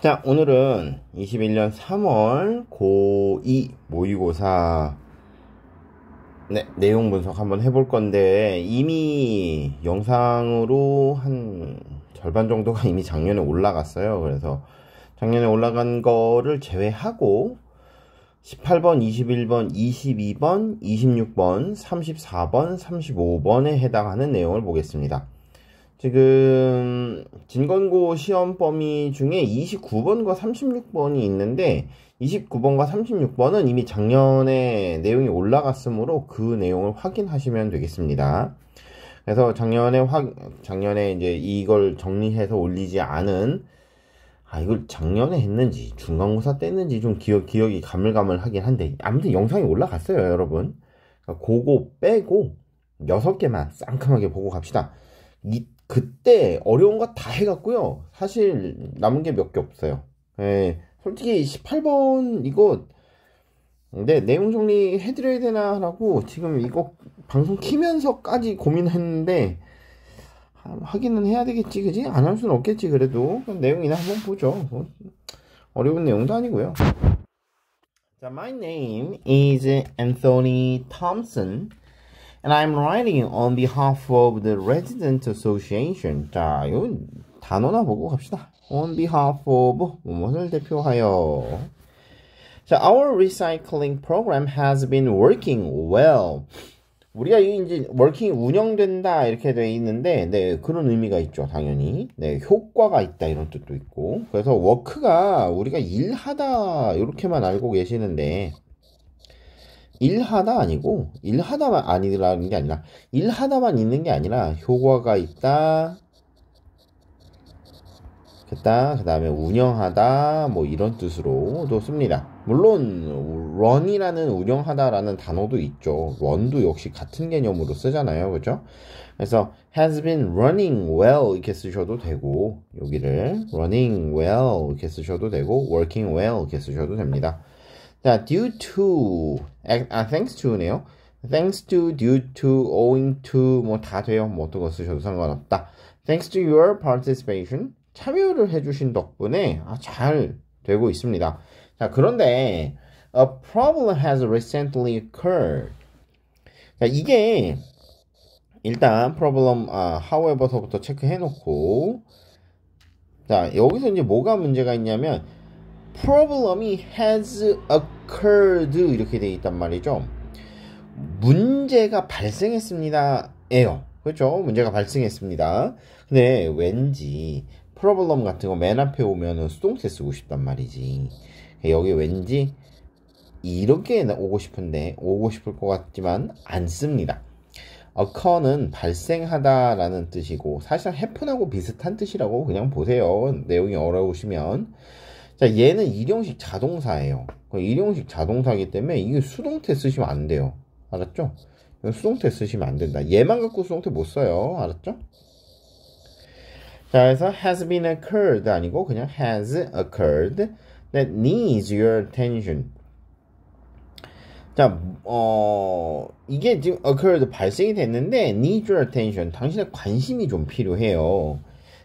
자, 오늘은 21년 3월 고2 모의고사 네, 내용 분석 한번 해볼 건데 이미 영상으로 한 절반 정도가 이미 작년에 올라갔어요. 그래서 작년에 올라간 거를 제외하고 18번, 21번, 22번, 26번, 34번, 35번에 해당하는 내용을 보겠습니다. 지금 진건고 시험 범위 중에 29번과 36번이 있는데 29번과 36번은 이미 작년에 내용이 올라갔으므로 그 내용을 확인하시면 되겠습니다. 그래서 작년에 확 작년에 이제 이걸 정리해서 올리지 않은 아 이걸 작년에 했는지 중간고사 때는지좀 기억 기억이 가물가물하긴 한데 아무튼 영상이 올라갔어요, 여러분. 그러거 그러니까 빼고 6개만 쌍큼하게 보고 갑시다. 그때 어려운 거 다 해갔고요. 사실 남은 게 몇 개 없어요. 예, 솔직히 18번 이거 네, 내용 정리 해드려야 되나라고 지금 이거 방송 키면서까지 고민했는데 하기는 해야 되겠지 그지? 안 할 수는 없겠지 그래도 내용이나 한번 보죠. 뭐, 어려운 내용도 아니고요. 자, my name is Anthony Thompson. And I'm writing on behalf of the Resident Association. 자, 요 단어나 보고 갑시다. On behalf of 무엇을 대표하여. 자, our recycling program has been working well. 우리가 이제 working 운영된다 이렇게 돼 있는데, 네 그런 의미가 있죠, 당연히. 네 효과가 있다 이런 뜻도 있고. 그래서 work가 우리가 일하다 이렇게만 알고 계시는데. 일하다 아니고 일하다만 아니라는 게 아니라 일하다만 있는 게 아니라 효과가 있다 했다 그 다음에 운영하다 뭐 이런 뜻으로도 씁니다 물론 런이라는 운영하다라는 단어도 있죠 런도 역시 같은 개념으로 쓰잖아요 그죠 그래서 has been running well 이렇게 쓰셔도 되고 여기를 running well 이렇게 쓰셔도 되고 working well 이렇게 쓰셔도 됩니다 자, due to, 아, thanks to네요. thanks to, due to, owing to 뭐 다 돼요. 뭐 어떤 거 쓰셔도 상관없다. thanks to your participation 참여를 해주신 덕분에 아, 잘 되고 있습니다. 자, 그런데 a problem has recently occurred. 자, 이게 일단 problem 아, however서부터 체크해 놓고 자, 여기서 이제 뭐가 문제가 있냐면 problem이 has occurred 이렇게 돼 있단 말이죠. 문제가 발생했습니다에요 그렇죠? 문제가 발생했습니다. 근데 왠지 problem 같은 거 맨 앞에 오면은 수동태 쓰고 싶단 말이지. 여기 왠지 이렇게 오고 싶은데 오고 싶을 것 같지만 안 씁니다. occur는 발생하다라는 뜻이고 사실 happen하고 비슷한 뜻이라고 그냥 보세요. 내용이 어려우시면 자, 얘는 일용식 자동사예요. 그러니까 일용식 자동사이기 때문에 이게 수동태 쓰시면 안 돼요. 알았죠? 수동태 쓰시면 안 된다. 얘만 갖고 수동태 못 써요. 알았죠? 자, 그래서 has been occurred 아니고 그냥 has occurred that needs your attention. 자, 어, 이게 지금 occurred 발생이 됐는데 need your attention. 당신의 관심이 좀 필요해요.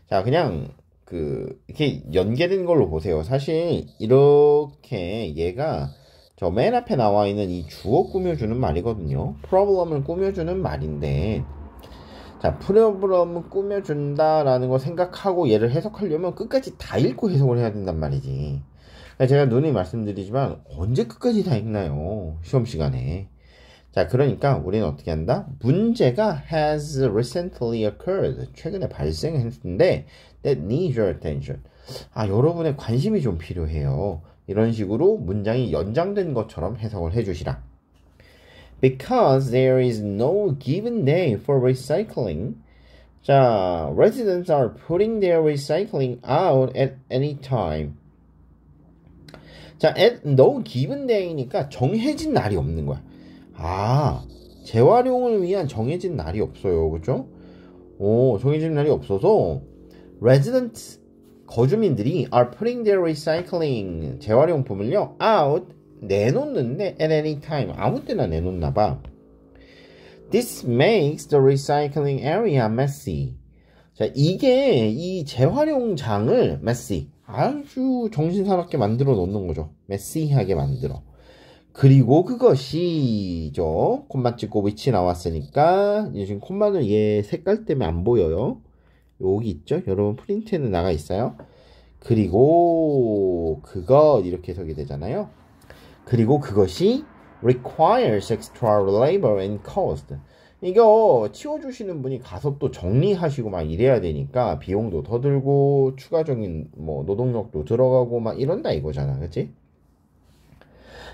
자, 그냥 그 이렇게 연계된 걸로 보세요. 사실 이렇게 얘가 저 맨 앞에 나와 있는 이 주어 꾸며주는 말이거든요. problem을 꾸며주는 말인데 자, 프로브럼을 꾸며준다라는 거 생각하고 얘를 해석하려면 끝까지 다 읽고 해석을 해야 된단 말이지. 그러니까 제가 눈이 말씀드리지만 언제 끝까지 다 읽나요? 시험 시간에. 자, 그러니까 우리는 어떻게 한다? 문제가 has recently occurred. 최근에 발생했는데 that needs your attention. 아, 여러분의 관심이 좀 필요해요. 이런 식으로 문장이 연장된 것처럼 해석을 해 주시라. Because there is no given day for recycling. 자, residents are putting their recycling out at any time. 자, at no given day니까 정해진 날이 없는 거야. 아, 재활용을 위한 정해진 날이 없어요. 그죠? 오, 정해진 날이 없어서 residents 거주민들이 are putting their recycling 재활용품을요 out 내놓는데 at any time 아무 때나 내놓나 봐. This makes the recycling area messy. 자, 이게 이 재활용장을 messy 아주 정신사납게 만들어 놓는 거죠. 메시하게 만들어. 그리고 그것이죠. 콤마 찍고 위치 나왔으니까 지금 콤마는 얘 색깔 때문에 안 보여요. 여기 있죠? 여러분 프린트에는 나가 있어요. 그리고 그것 이렇게 해석 되잖아요. 그리고 그것이 requires extra labor and cost. 이거 치워주시는 분이 가서 또 정리하시고 막 이래야 되니까 비용도 더 들고 추가적인 뭐 노동력도 들어가고 막 이런다 이거잖아, 그치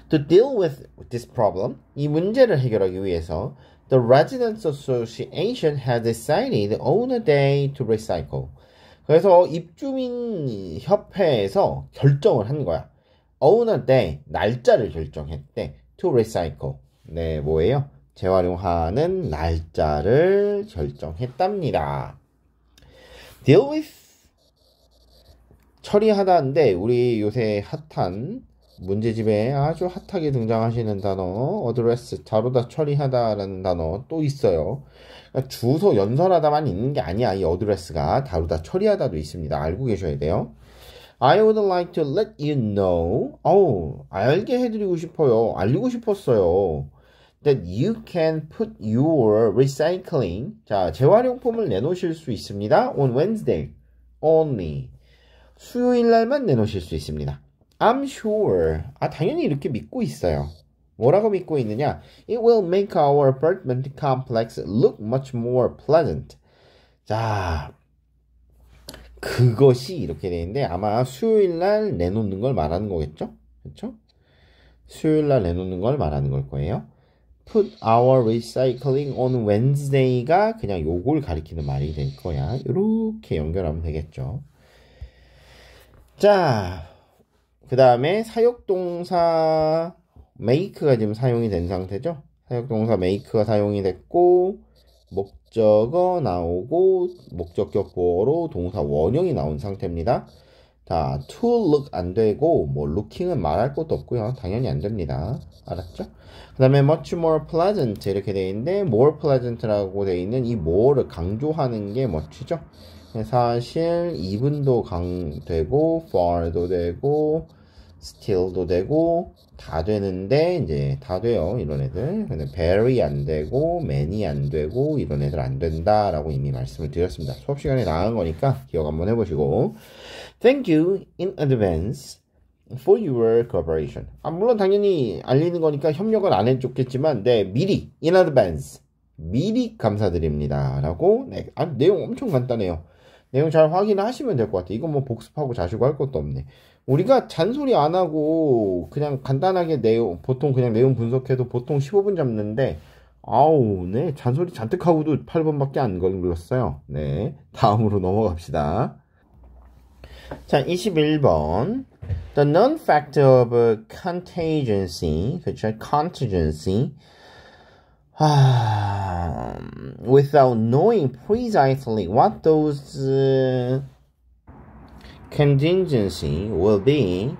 To deal with this problem, 이 문제를 해결하기 위해서 The Residents Association has decided on a day to recycle. 그래서 입주민 협회에서 결정을 한 거야. on a day, 날짜를 결정했대. to recycle. 네, 뭐예요? 재활용하는 날짜를 결정했답니다. deal with 처리하다인데 우리 요새 핫한 문제집에 아주 핫하게 등장하시는 단어 address 다로다 처리하다라는 단어 또 있어요. 그러니까 주소 연설하다만 있는 게 아니야. 이 address가 다루다 처리하다도 있습니다. 알고 계셔야 돼요. I would like to let you know. 어우, 알게 해드리고 싶어요. 알리고 싶었어요. That you can put your recycling. 자, 재활용품을 내놓으실 수 있습니다. On Wednesday only. 수요일 날만 내놓으실 수 있습니다. I'm sure. 아, 당연히 이렇게 믿고 있어요. 뭐라고 믿고 있느냐? It will make our apartment complex look much more pleasant. 자, 그것이 이렇게 되는데 아마 수요일 날 내놓는 걸 말하는 거겠죠? 그렇죠? 수요일 날 내놓는 걸 말하는 걸 거예요. Put our recycling on Wednesday가 그냥 요걸 가리키는 말이 될 거야. 이렇게 연결하면 되겠죠. 자, 그 다음에 사역동사 make가 지금 사용이 된 상태죠. 사역동사 make가 사용이 됐고 목적어 나오고 목적격 보어로 동사 원형이 나온 상태입니다. 자, to look 안 되고 뭐 looking은 말할 것도 없고요. 당연히 안 됩니다. 알았죠? 그다음에 much more pleasant 이렇게 되어 있는데 more pleasant라고 되어 있는 이 more를 강조하는 게 much죠. 사실 even도 강되고 far도 되고 still도 되고 다 되는데 이제 다 돼요 이런 애들 근데 very 안 되고 many 안 되고 이런 애들 안 된다라고 이미 말씀을 드렸습니다 수업 시간에 나은 거니까 기억 한번 해보시고 thank you in advance for your cooperation 아 물론 당연히 알리는 거니까 협력은 안 해줬겠지만 네 미리 in advance 미리 감사드립니다 라고 네, 아, 내용 엄청 간단해요 내용 잘 확인하시면 될 것 같아요 이거 뭐 복습하고 자시고 할 것도 없네 우리가 잔소리 안 하고 그냥 간단하게 내용 보통 그냥 내용 분석해도 보통 15분 잡는데 아우 네 잔소리 잔뜩 하고도 8번밖에 안 걸렸어요 네 다음으로 넘어갑시다 자 21번 The known fact of contingency 그쵸 contingency 아, without knowing precisely what those contingency will be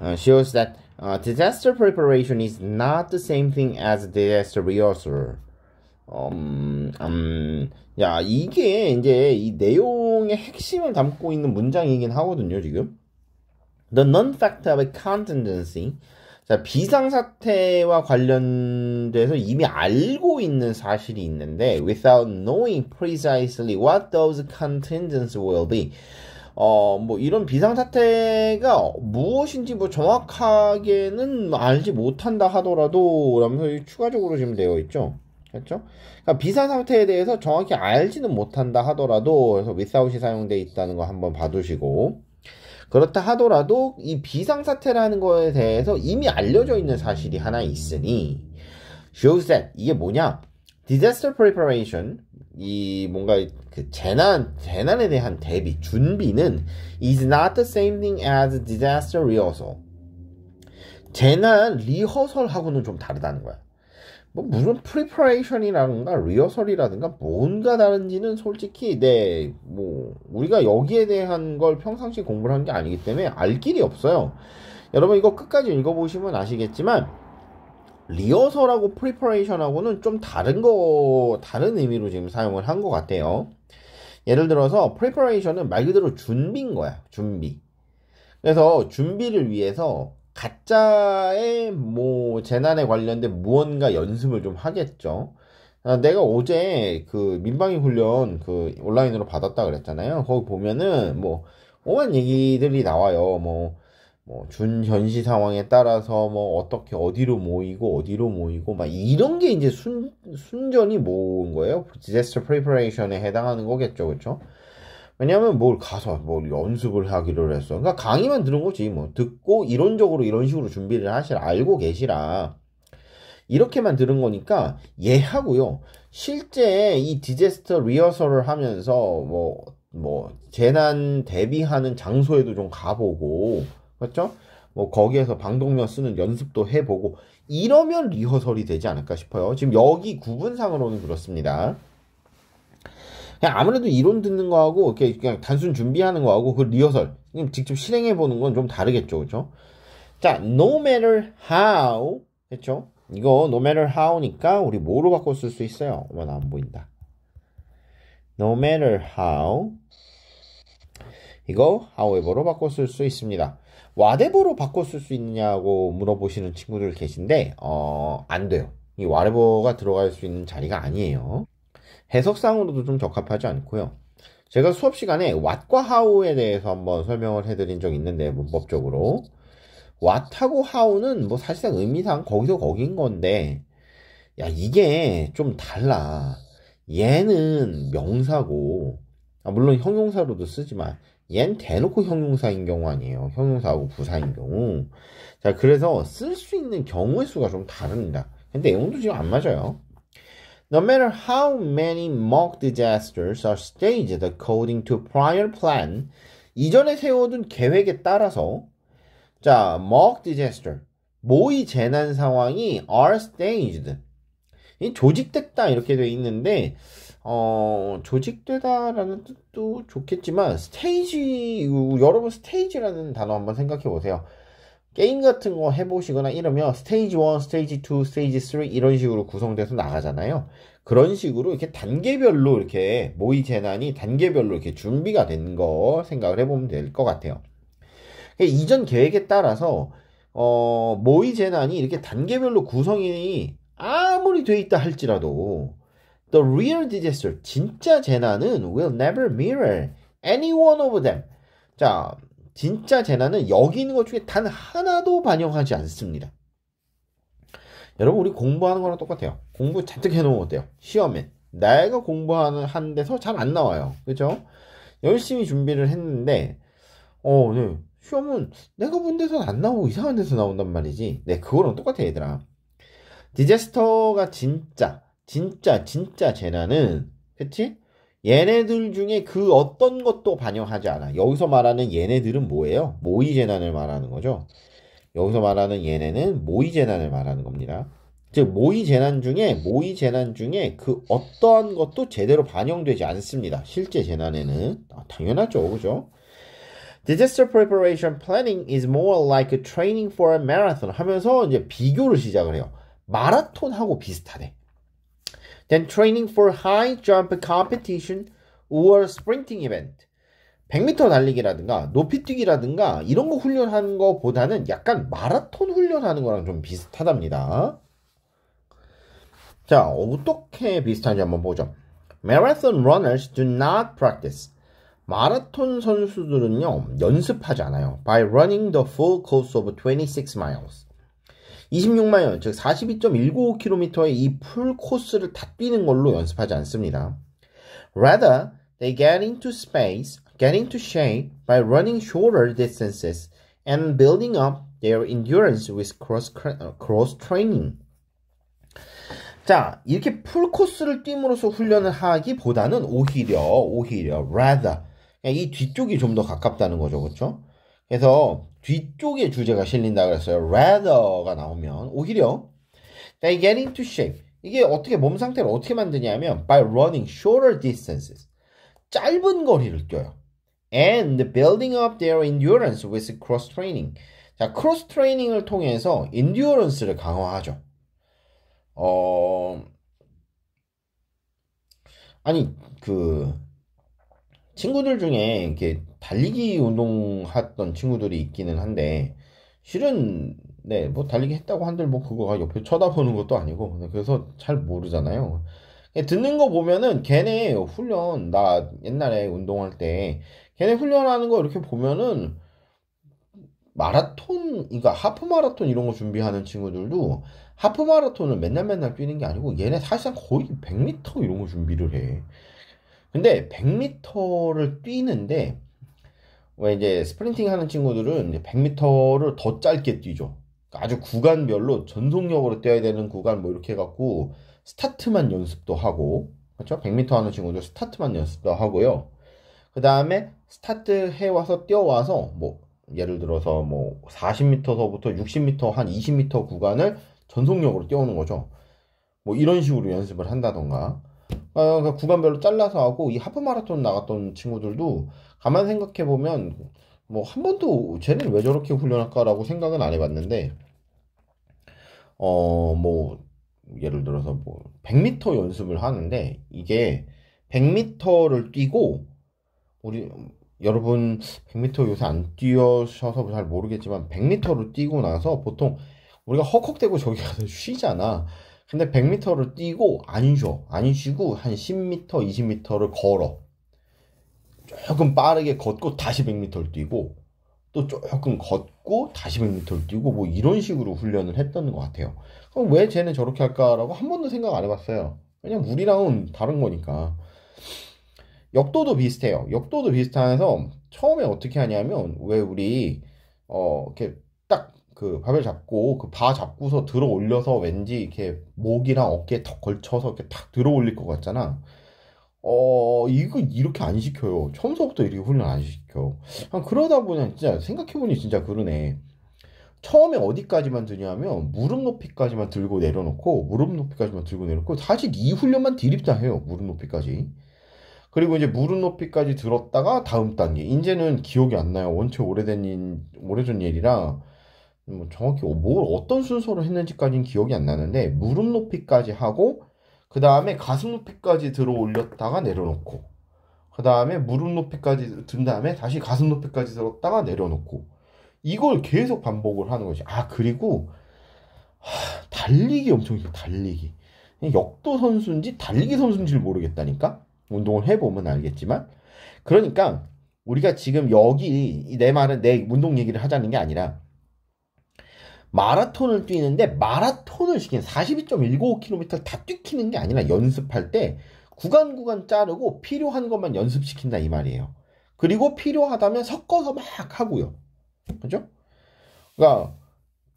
uh, shows that uh, disaster preparation is not the same thing as disaster resource. 음, 음, 야, 이게 이제 이 내용의 핵심을 담고 있는 문장이긴 하거든요, 지금. The non-fact of a contingency. 자, 비상사태와 관련돼서 이미 알고 있는 사실이 있는데, without knowing precisely what those contingencies will be. 어, 뭐 이런 비상사태가 무엇인지 뭐 정확하게는 뭐 알지 못한다 하더라도 라면서 추가적으로 지금 되어 있죠. 그렇죠? 그러니까 비상 상태에 대해서 정확히 알지는 못한다 하더라도 그래서 윗사웃이 사용돼 있다는 거 한번 봐두시고 그렇다 하더라도 이 비상 사태라는 거에 대해서 이미 알려져 있는 사실이 하나 있으니 s h 이게 뭐냐? disaster preparation 이 뭔가 그 재난 재난에 대한 대비 준비는 is not the same thing as disaster rehearsal. 재난 리허설하고는 좀 다르다는 거야. 뭐 무슨 preparation이라든가 리허설이라든가 뭔가 다른지는 솔직히 내뭐 네, 우리가 여기에 대한 걸 평상시 공부를 한 게 아니기 때문에 알 길이 없어요. 여러분 이거 끝까지 읽어보시면 아시겠지만 리허설하고 프리퍼레이션하고는 좀 다른 거 다른 의미로 지금 사용을 한 것 같아요. 예를 들어서 프리퍼레이션은말 그대로 준비인 거야. 준비. 그래서 준비를 위해서 가짜의 뭐 재난에 관련된 무언가 연습을 좀 하겠죠. 아, 내가 어제 그 민방위 훈련 그 온라인으로 받았다 그랬잖아요. 거기 보면은 뭐 오만 뭐, 얘기들이 나와요. 뭐뭐 준현시 상황에 따라서 뭐 어떻게 어디로 모이고 어디로 모이고 막 이런 게 이제 순 순전히 모은 거예요. 디제스트 프리퍼레이션에 해당하는 거겠죠, 그렇죠? 왜냐하면 뭘 가서 뭘 연습을 하기로 했어. 그러니까 강의만 들은 거지 뭐 듣고 이론적으로 이런 식으로 준비를 하실 알고 계시라. 이렇게만 들은 거니까 예하고요. 실제 이디제스트 리허설을 하면서 뭐뭐 뭐 재난 대비하는 장소에도 좀 가보고 맞죠? 뭐 거기에서 방독면 쓰는 연습도 해보고 이러면 리허설이 되지 않을까 싶어요. 지금 여기 구분상으로는 그렇습니다. 그냥 아무래도 이론 듣는 거하고 이렇게 그냥 단순 준비하는 거하고 그 리허설 직접 실행해 보는 건 좀 다르겠죠, 그렇죠? 자, no matter how 그죠 이거 no matter how니까 우리 뭐로 바꿔 쓸 수 있어요? 어머 나안 보인다. no matter how 이거 however로 바꿔 쓸 수 있습니다. 와데버로 바꿨을수있냐고 물어보시는 친구들 계신데 어, 안 돼요. 이 와데버가 들어갈 수 있는 자리가 아니에요. 해석상으로도 좀 적합하지 않고요. 제가 수업 시간에 왓과 하우에 대해서 한번 설명을 해드린 적 있는데 문법적으로 뭐 왓하고 하우는 뭐 사실상 의미상 거기서 거긴 건데 야 이게 좀 달라. 얘는 명사고 아, 물론 형용사로도 쓰지만 얜 대놓고 형용사인 경우 아니에요. 형용사하고 부사인 경우. 자, 그래서 쓸 수 있는 경우의 수가 좀 다릅니다. 근데 내용도 지금 안 맞아요. No matter how many mock disasters are staged according to prior plan, 이전에 세워둔 계획에 따라서 자, mock disaster, 모의 재난 상황이 are staged, 조직됐다 이렇게 돼 있는데 어, 조직되다라는 뜻도 좋겠지만, 스테이지, 여러분 스테이지라는 단어 한번 생각해 보세요. 게임 같은 거 해보시거나 이러면 스테이지 1, 스테이지 2, 스테이지 3 이런 식으로 구성돼서 나가잖아요. 그런 식으로 이렇게 단계별로 이렇게 모의 재난이 단계별로 이렇게 준비가 된 거 생각을 해보면 될 것 같아요. 그러니까 이전 계획에 따라서, 어, 모의 재난이 이렇게 단계별로 구성이 아무리 돼 있다 할지라도 The real disaster, 진짜 재난은 will never mirror any one of them. 자, 진짜 재난은 여기 있는 것 중에 단 하나도 반영하지 않습니다. 여러분, 우리 공부하는 거랑 똑같아요. 공부 잔뜩 해놓으면 어때요? 시험에. 내가 공부하는 한 데서 잘 안 나와요. 그죠? 열심히 준비를 했는데, 어, 네. 시험은 내가 본 데서는 안 나오고 이상한 데서 나온단 말이지. 네, 그거랑 똑같아, 얘들아. 디제스터가 진짜 진짜 진짜 재난은 그치? 얘네들 중에 그 어떤 것도 반영하지 않아. 여기서 말하는 얘네들은 뭐예요? 모의 재난을 말하는 거죠. 여기서 말하는 얘네는 모의 재난을 말하는 겁니다. 즉 모의 재난 중에 모의 재난 중에 그 어떠한 것도 제대로 반영되지 않습니다. 실제 재난에는 아, 당연하죠, 그죠? Disaster preparation planning is more like a training for a marathon 하면서 이제 비교를 시작을 해요. 마라톤하고 비슷하대. then training for high jump competition or sprinting event. 100m 달리기라든가 높이 뛰기라든가 이런 거 훈련하는 거보다는 약간 마라톤 훈련하는 거랑 좀 비슷하답니다. 자, 어떻게 비슷한지 한번 보죠. Marathon runners do not practice. 마라톤 선수들은요, 연습하지 않아요. By running the full course of 26 miles. 26마일, 즉 42.195km의 이 풀 코스를 다 뛰는 걸로 연습하지 않습니다. Rather, they get into space, get into shape by running shorter distances and building up their endurance with cross, cross training. 자, 이렇게 풀 코스를 뛰므로써 훈련을 하기보다는 오히려, 오히려, rather, 이 뒤쪽이 좀 더 가깝다는 거죠. 그렇죠 그래서 뒤쪽에 주제가 실린다 그랬어요. rather가 나오면 오히려 they get into shape. 이게 어떻게 몸 상태를 어떻게 만드냐면 by running shorter distances. 짧은 거리를 뛰어요. and building up their endurance with cross training. 자, 크로스 트레이닝을 통해서 인듀어런스를 강화하죠. 어 아니 그 친구들 중에 이렇게 달리기 운동했던 친구들이 있기는 한데 실은 네 뭐 달리기 했다고 한들 뭐 그거가 옆에 쳐다보는 것도 아니고 네, 그래서 잘 모르잖아요. 예, 듣는 거 보면은 걔네 훈련 나 옛날에 운동할 때 걔네 훈련하는 거 이렇게 보면은 마라톤 그러니까 하프 마라톤 이런 거 준비하는 친구들도 하프 마라톤은 맨날 맨날 뛰는 게 아니고 얘네 사실상 거의 100m 이런 거 준비를 해. 근데 100m를 뛰는데 왜 이제 스프린팅 하는 친구들은 100m를 더 짧게 뛰죠. 그러니까 아주 구간별로 전속력으로 뛰어야 되는 구간 뭐 이렇게 해갖고 스타트만 연습도 하고 그렇죠? 100m 하는 친구들 스타트만 연습도 하고요. 그 다음에 스타트 해와서 뛰어와서 뭐 예를 들어서 뭐 40m서부터 60m 한 20m 구간을 전속력으로 뛰어오는 거죠. 뭐 이런 식으로 연습을 한다던가 어, 그 구간별로 잘라서 하고 이 하프 마라톤 나갔던 친구들도 가만 생각해 보면 뭐 한 번도 쟤는 왜 저렇게 훈련할까라고 생각은 안 해봤는데 어 뭐 예를 들어서 뭐 100m 연습을 하는데 이게 100m를 뛰고 우리 여러분 100m 요새 안 뛰어셔서 잘 모르겠지만 100m를 뛰고 나서 보통 우리가 헉헉대고 저기 가서 쉬잖아. 근데 100m를 뛰고 안 쉬어. 안 쉬고 한 10m, 20m를 걸어. 조금 빠르게 걷고 다시 100m를 뛰고 또 조금 걷고 다시 100m를 뛰고 뭐 이런 식으로 훈련을 했던 것 같아요. 그럼 왜 쟤는 저렇게 할까라고 한 번도 생각 안 해봤어요. 그냥 우리랑은 다른 거니까. 역도도 비슷해요. 역도도 비슷해서 처음에 어떻게 하냐면 왜 우리 어 이렇게 딱 그 바벨 잡고 그 바 잡고서 들어 올려서 왠지 이렇게 목이랑 어깨에 턱 걸쳐서 이렇게 탁 들어 올릴 것 같잖아. 어, 이거 이렇게 안 시켜요. 처음서부터 이렇게 훈련 안 시켜. 아, 그러다 보니 진짜 생각해보니 진짜 그러네. 처음에 어디까지만 드냐면 무릎 높이까지만 들고 내려놓고 무릎 높이까지만 들고 내려놓고 사실 이 훈련만 디립다 해요. 무릎 높이까지. 그리고 이제 무릎 높이까지 들었다가 다음 단계. 이제는 기억이 안 나요. 원체 오래된 일, 오래전 일이라 뭐 정확히 뭐, 뭘 어떤 순서로 했는지까지는 기억이 안 나는데 무릎 높이까지 하고 그 다음에 가슴 높이까지 들어 올렸다가 내려놓고 그 다음에 무릎 높이까지 든 다음에 다시 가슴 높이까지 들었다가 내려놓고 이걸 계속 반복을 하는 거지. 아 그리고 하, 달리기 엄청 달리기 역도 선수인지 달리기 선수인지 모르겠다니까 운동을 해보면 알겠지만 그러니까 우리가 지금 여기 내 말은 내 운동 얘기를 하자는 게 아니라 마라톤을 뛰는데 마라톤을 시킨 42.195km를 다 뛰키는 게 아니라 연습할 때 구간 구간 자르고 필요한 것만 연습시킨다 이 말이에요. 그리고 필요하다면 섞어서 막 하고요. 그죠? 그러니까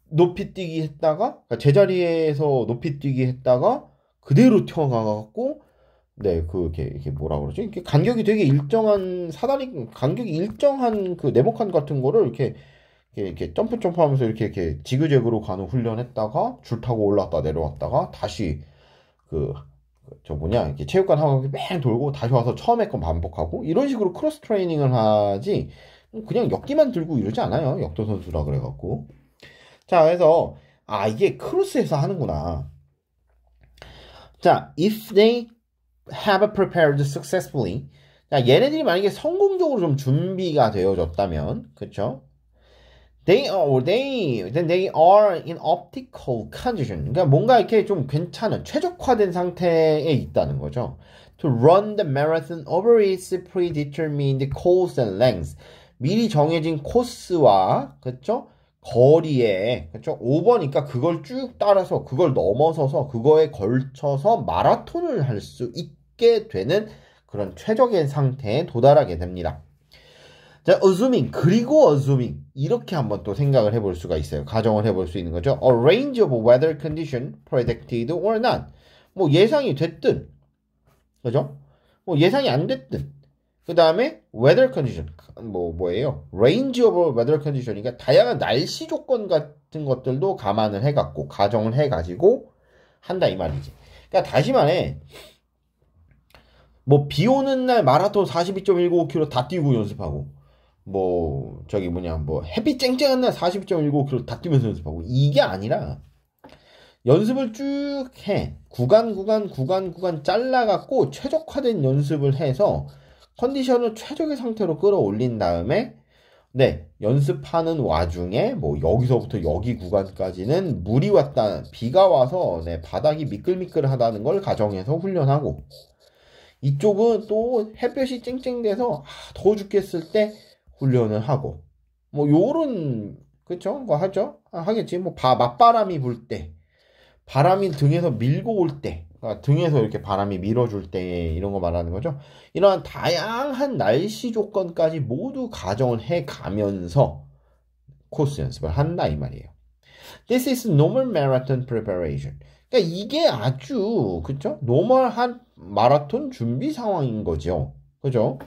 높이 뛰기 했다가 그러니까 제자리에서 높이 뛰기 했다가 그대로 튀어나가갖고 네, 그, 이렇게, 이렇게 뭐라 그러죠? 이렇게 간격이 되게 일정한, 사다리, 간격이 일정한 그 네모칸 같은 거를 이렇게 이렇게, 점프 점프하면서 이렇게 이렇게 지그재그로 가는 훈련했다가 줄 타고 올랐다 내려왔다가 다시 그저 그 뭐냐 이렇게 체육관 하고 맨 돌고 다시 와서 처음에 건 반복하고 이런 식으로 크로스 트레이닝을 하지 뭐 그냥 역기만 들고 이러지 않아요 역도 선수라 그래갖고 자 그래서 아 이게 크로스에서 하는구나 자 if they have prepared successfully 자 얘네들이 만약에 성공적으로 좀 준비가 되어졌다면 그쵸 They are, they, then they are in optical condition. 그러니까 뭔가 이렇게 좀 괜찮은, 최적화된 상태에 있다는 거죠. To run the marathon over its predetermined course and length. 미리 정해진 코스와, 그쵸? 거리에, 그쵸? 5버니까 그걸 쭉 따라서, 그걸 넘어서서, 그거에 걸쳐서 마라톤을 할 수 있게 되는 그런 최적의 상태에 도달하게 됩니다. 자, assuming 그리고 assuming 이렇게 한번 또 생각을 해볼 수가 있어요. 가정을 해볼 수 있는 거죠. A range of weather condition predicted or not. 뭐 예상이 됐든, 그죠? 뭐 예상이 안 됐든. 그 다음에 weather condition 뭐 뭐예요? range of weather condition이니까 그러니까 다양한 날씨 조건 같은 것들도 감안을 해갖고 가정을 해가지고 한다 이 말이지. 그러니까 다시 말해. 뭐 비 오는 날 마라톤 42.195km 다 뛰고 연습하고 뭐 저기 뭐냐 뭐 햇빛 쨍쨍한 날 4 0 1 9 5 k m 다 뛰면서 연습하고 이게 아니라 연습을 쭉 해 구간 구간 구간 구간 잘라갖고 최적화된 연습을 해서 컨디션을 최적의 상태로 끌어올린 다음에 네 연습하는 와중에 뭐 여기서부터 여기 구간까지는 물이 왔다 비가 와서 네 바닥이 미끌미끌하다는 걸 가정해서 훈련하고 이쪽은 또 햇볕이 쨍쨍돼서 아, 더워 죽겠을 때 훈련을 하고 뭐 요런 그쵸 뭐 하죠 아, 하겠지 뭐 바, 맞바람이 불 때 바람이 등에서 밀고 올때 그러니까 등에서 이렇게 바람이 밀어줄 때 이런 거 말하는 거죠 이러한 다양한 날씨 조건까지 모두 가정을 해 가면서 코스 연습을 한다 이 말이에요 This is normal marathon preparation 그러니까 이게 아주 그쵸 노멀한 마라톤 준비 상황인 거죠 그죠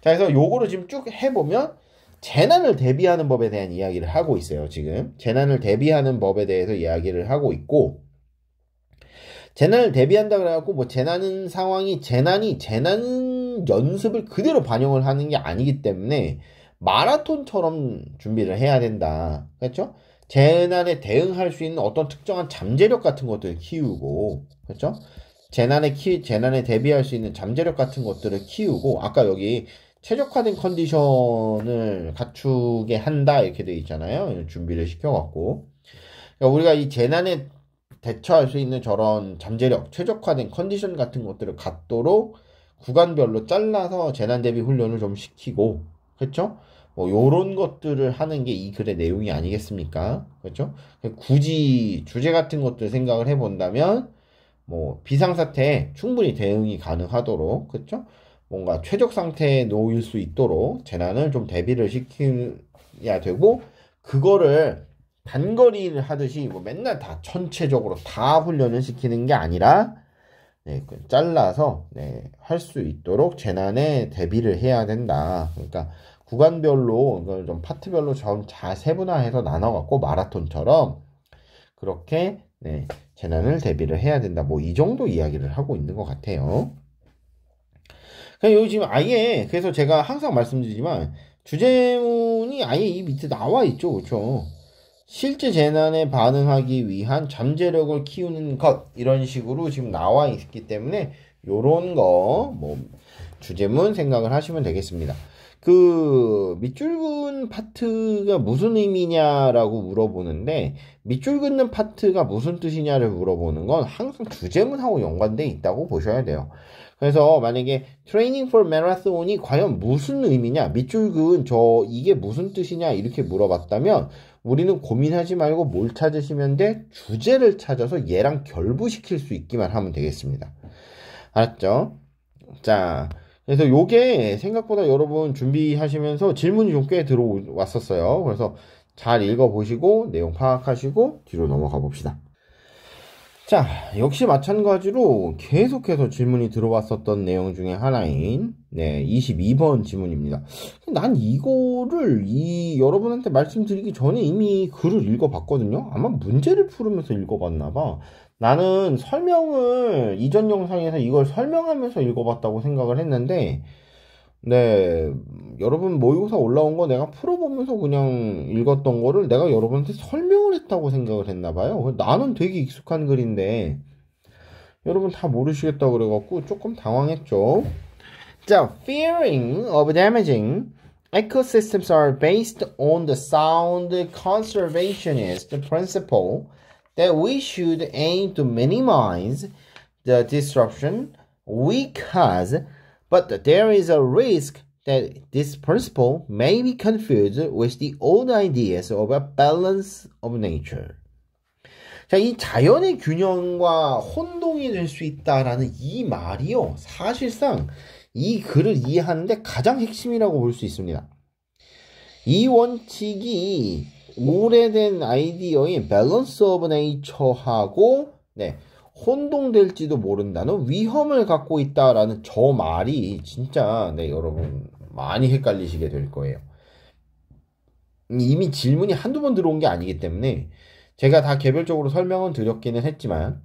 자, 그래서 요거를 지금 쭉 해보면 재난을 대비하는 법에 대한 이야기를 하고 있어요, 지금. 재난을 대비하는 법에 대해서 이야기를 하고 있고, 재난을 대비한다 그래갖고, 뭐, 재난은 상황이, 재난이, 재난 연습을 그대로 반영을 하는 게 아니기 때문에, 마라톤처럼 준비를 해야 된다. 그렇죠? 재난에 대응할 수 있는 어떤 특정한 잠재력 같은 것들을 키우고, 그렇죠? 재난에 키 재난에 대비할 수 있는 잠재력 같은 것들을 키우고 아까 여기 최적화된 컨디션을 갖추게 한다 이렇게 돼 있잖아요. 준비를 시켜갖고 그러니까 우리가 이 재난에 대처할 수 있는 저런 잠재력, 최적화된 컨디션 같은 것들을 갖도록 구간별로 잘라서 재난 대비 훈련을 좀 시키고 그렇죠? 뭐 요런 것들을 하는 게 이 글의 내용이 아니겠습니까? 그렇죠? 굳이 주제 같은 것들 생각을 해본다면 뭐 비상사태에 충분히 대응이 가능하도록 그렇죠? 뭔가 최적 상태에 놓일 수 있도록 재난을 좀 대비를 시켜야 되고 그거를 단거리를 하듯이 뭐 맨날 다 전체적으로 다 훈련을 시키는 게 아니라 네, 그 잘라서 네, 할 수 있도록 재난에 대비를 해야 된다. 그러니까 구간별로 이걸 좀 파트별로 좀잘 세분화해서 나눠 갖고 마라톤처럼 그렇게 네, 재난을 대비를 해야 된다. 뭐 이 정도 이야기를 하고 있는 것 같아요. 그냥 그러니까 요즘 아예 그래서 제가 항상 말씀드리지만 주제문이 아예 이 밑에 나와 있죠, 그렇죠? 실제 재난에 반응하기 위한 잠재력을 키우는 것 이런 식으로 지금 나와 있기 때문에 요런 거 뭐 주제문 생각을 하시면 되겠습니다. 그 밑줄 긋는 파트가 무슨 의미냐라고 물어보는데 밑줄 긋는 파트가 무슨 뜻이냐를 물어보는 건 항상 주제문하고 연관돼 있다고 보셔야 돼요. 그래서 만약에 트레이닝 f o 라 m a 이 과연 무슨 의미냐, 밑줄 그은 저 이게 무슨 뜻이냐 이렇게 물어봤다면 우리는 고민하지 말고 뭘 찾으시면 돼? 주제를 찾아서 얘랑 결부시킬 수 있기만 하면 되겠습니다. 알았죠? 자, 그래서 요게 생각보다 여러분 준비하시면서 질문이 좀 꽤 들어왔었어요. 그래서 잘 읽어보시고 내용 파악하시고 뒤로 넘어가 봅시다. 자, 역시 마찬가지로 계속해서 질문이 들어왔었던 내용 중에 하나인 네, 22번 질문입니다. 난 이거를 이 여러분한테 말씀드리기 전에 이미 글을 읽어봤거든요. 아마 문제를 풀으면서 읽어봤나 봐. 나는 설명을 이전 영상에서 이걸 설명하면서 읽어봤다고 생각을 했는데 네 여러분 모의고사 올라온 거 내가 풀어보면서 그냥 읽었던 거를 내가 여러분한테 설명을 했다고 생각을 했나 봐요 나는 되게 익숙한 글인데 여러분 다 모르시겠다 그래갖고 조금 당황했죠 자 fearing of damaging ecosystems are based on the sound conservationist principle that we should aim to minimize the disruption we cause, but there is a risk that this principle may be confused with the old ideas of a balance of nature. 자, 이 자연의 균형과 혼동이 될 수 있다라는 이 말이요. 사실상 이 글을 이해하는데 가장 핵심이라고 볼 수 있습니다. 이 원칙이 오래된 아이디어인 밸런스 오브 네이처하고 네, 혼동될지도 모른다는 위험을 갖고 있다라는 저 말이 진짜 네, 여러분 많이 헷갈리시게 될 거예요. 이미 질문이 한두 번 들어온 게 아니기 때문에 제가 다 개별적으로 설명은 드렸기는 했지만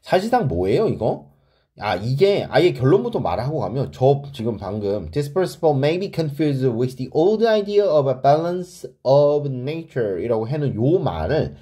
사실상 뭐예요, 이거? 아 이게 아예 결론부터 말하고 가면 저 지금 방금 d i s p e r s e b l e may be confused with the old idea of a balance of nature 이라고 해놓은 요말은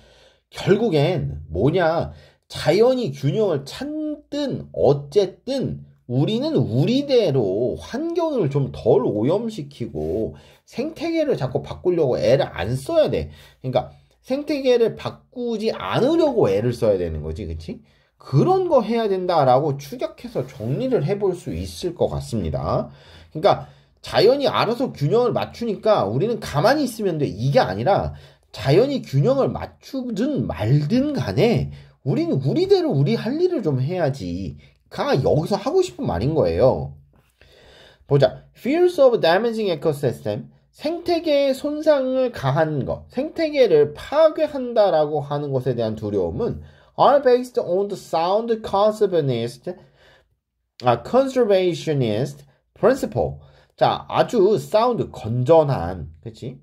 결국엔 뭐냐 자연이 균형을 찾든 어쨌든 우리는 우리대로 환경을 좀 덜 오염시키고 생태계를 자꾸 바꾸려고 애를 안 써야 돼 그러니까 생태계를 바꾸지 않으려고 애를 써야 되는 거지 그치? 그런 거 해야 된다라고 추격해서 정리를 해볼 수 있을 것 같습니다. 그러니까 자연이 알아서 균형을 맞추니까 우리는 가만히 있으면 돼. 이게 아니라 자연이 균형을 맞추든 말든 간에 우리는 우리대로 우리 할 일을 좀 해야지. 가 여기서 하고 싶은 말인 거예요. 보자. Fears of damaging ecosystem. 생태계의 손상을 가한 것, 생태계를 파괴한다라고 하는 것에 대한 두려움은 are based on the sound conservationist, 아, conservationist principle. 자, 아주 사운드 건전한, 그치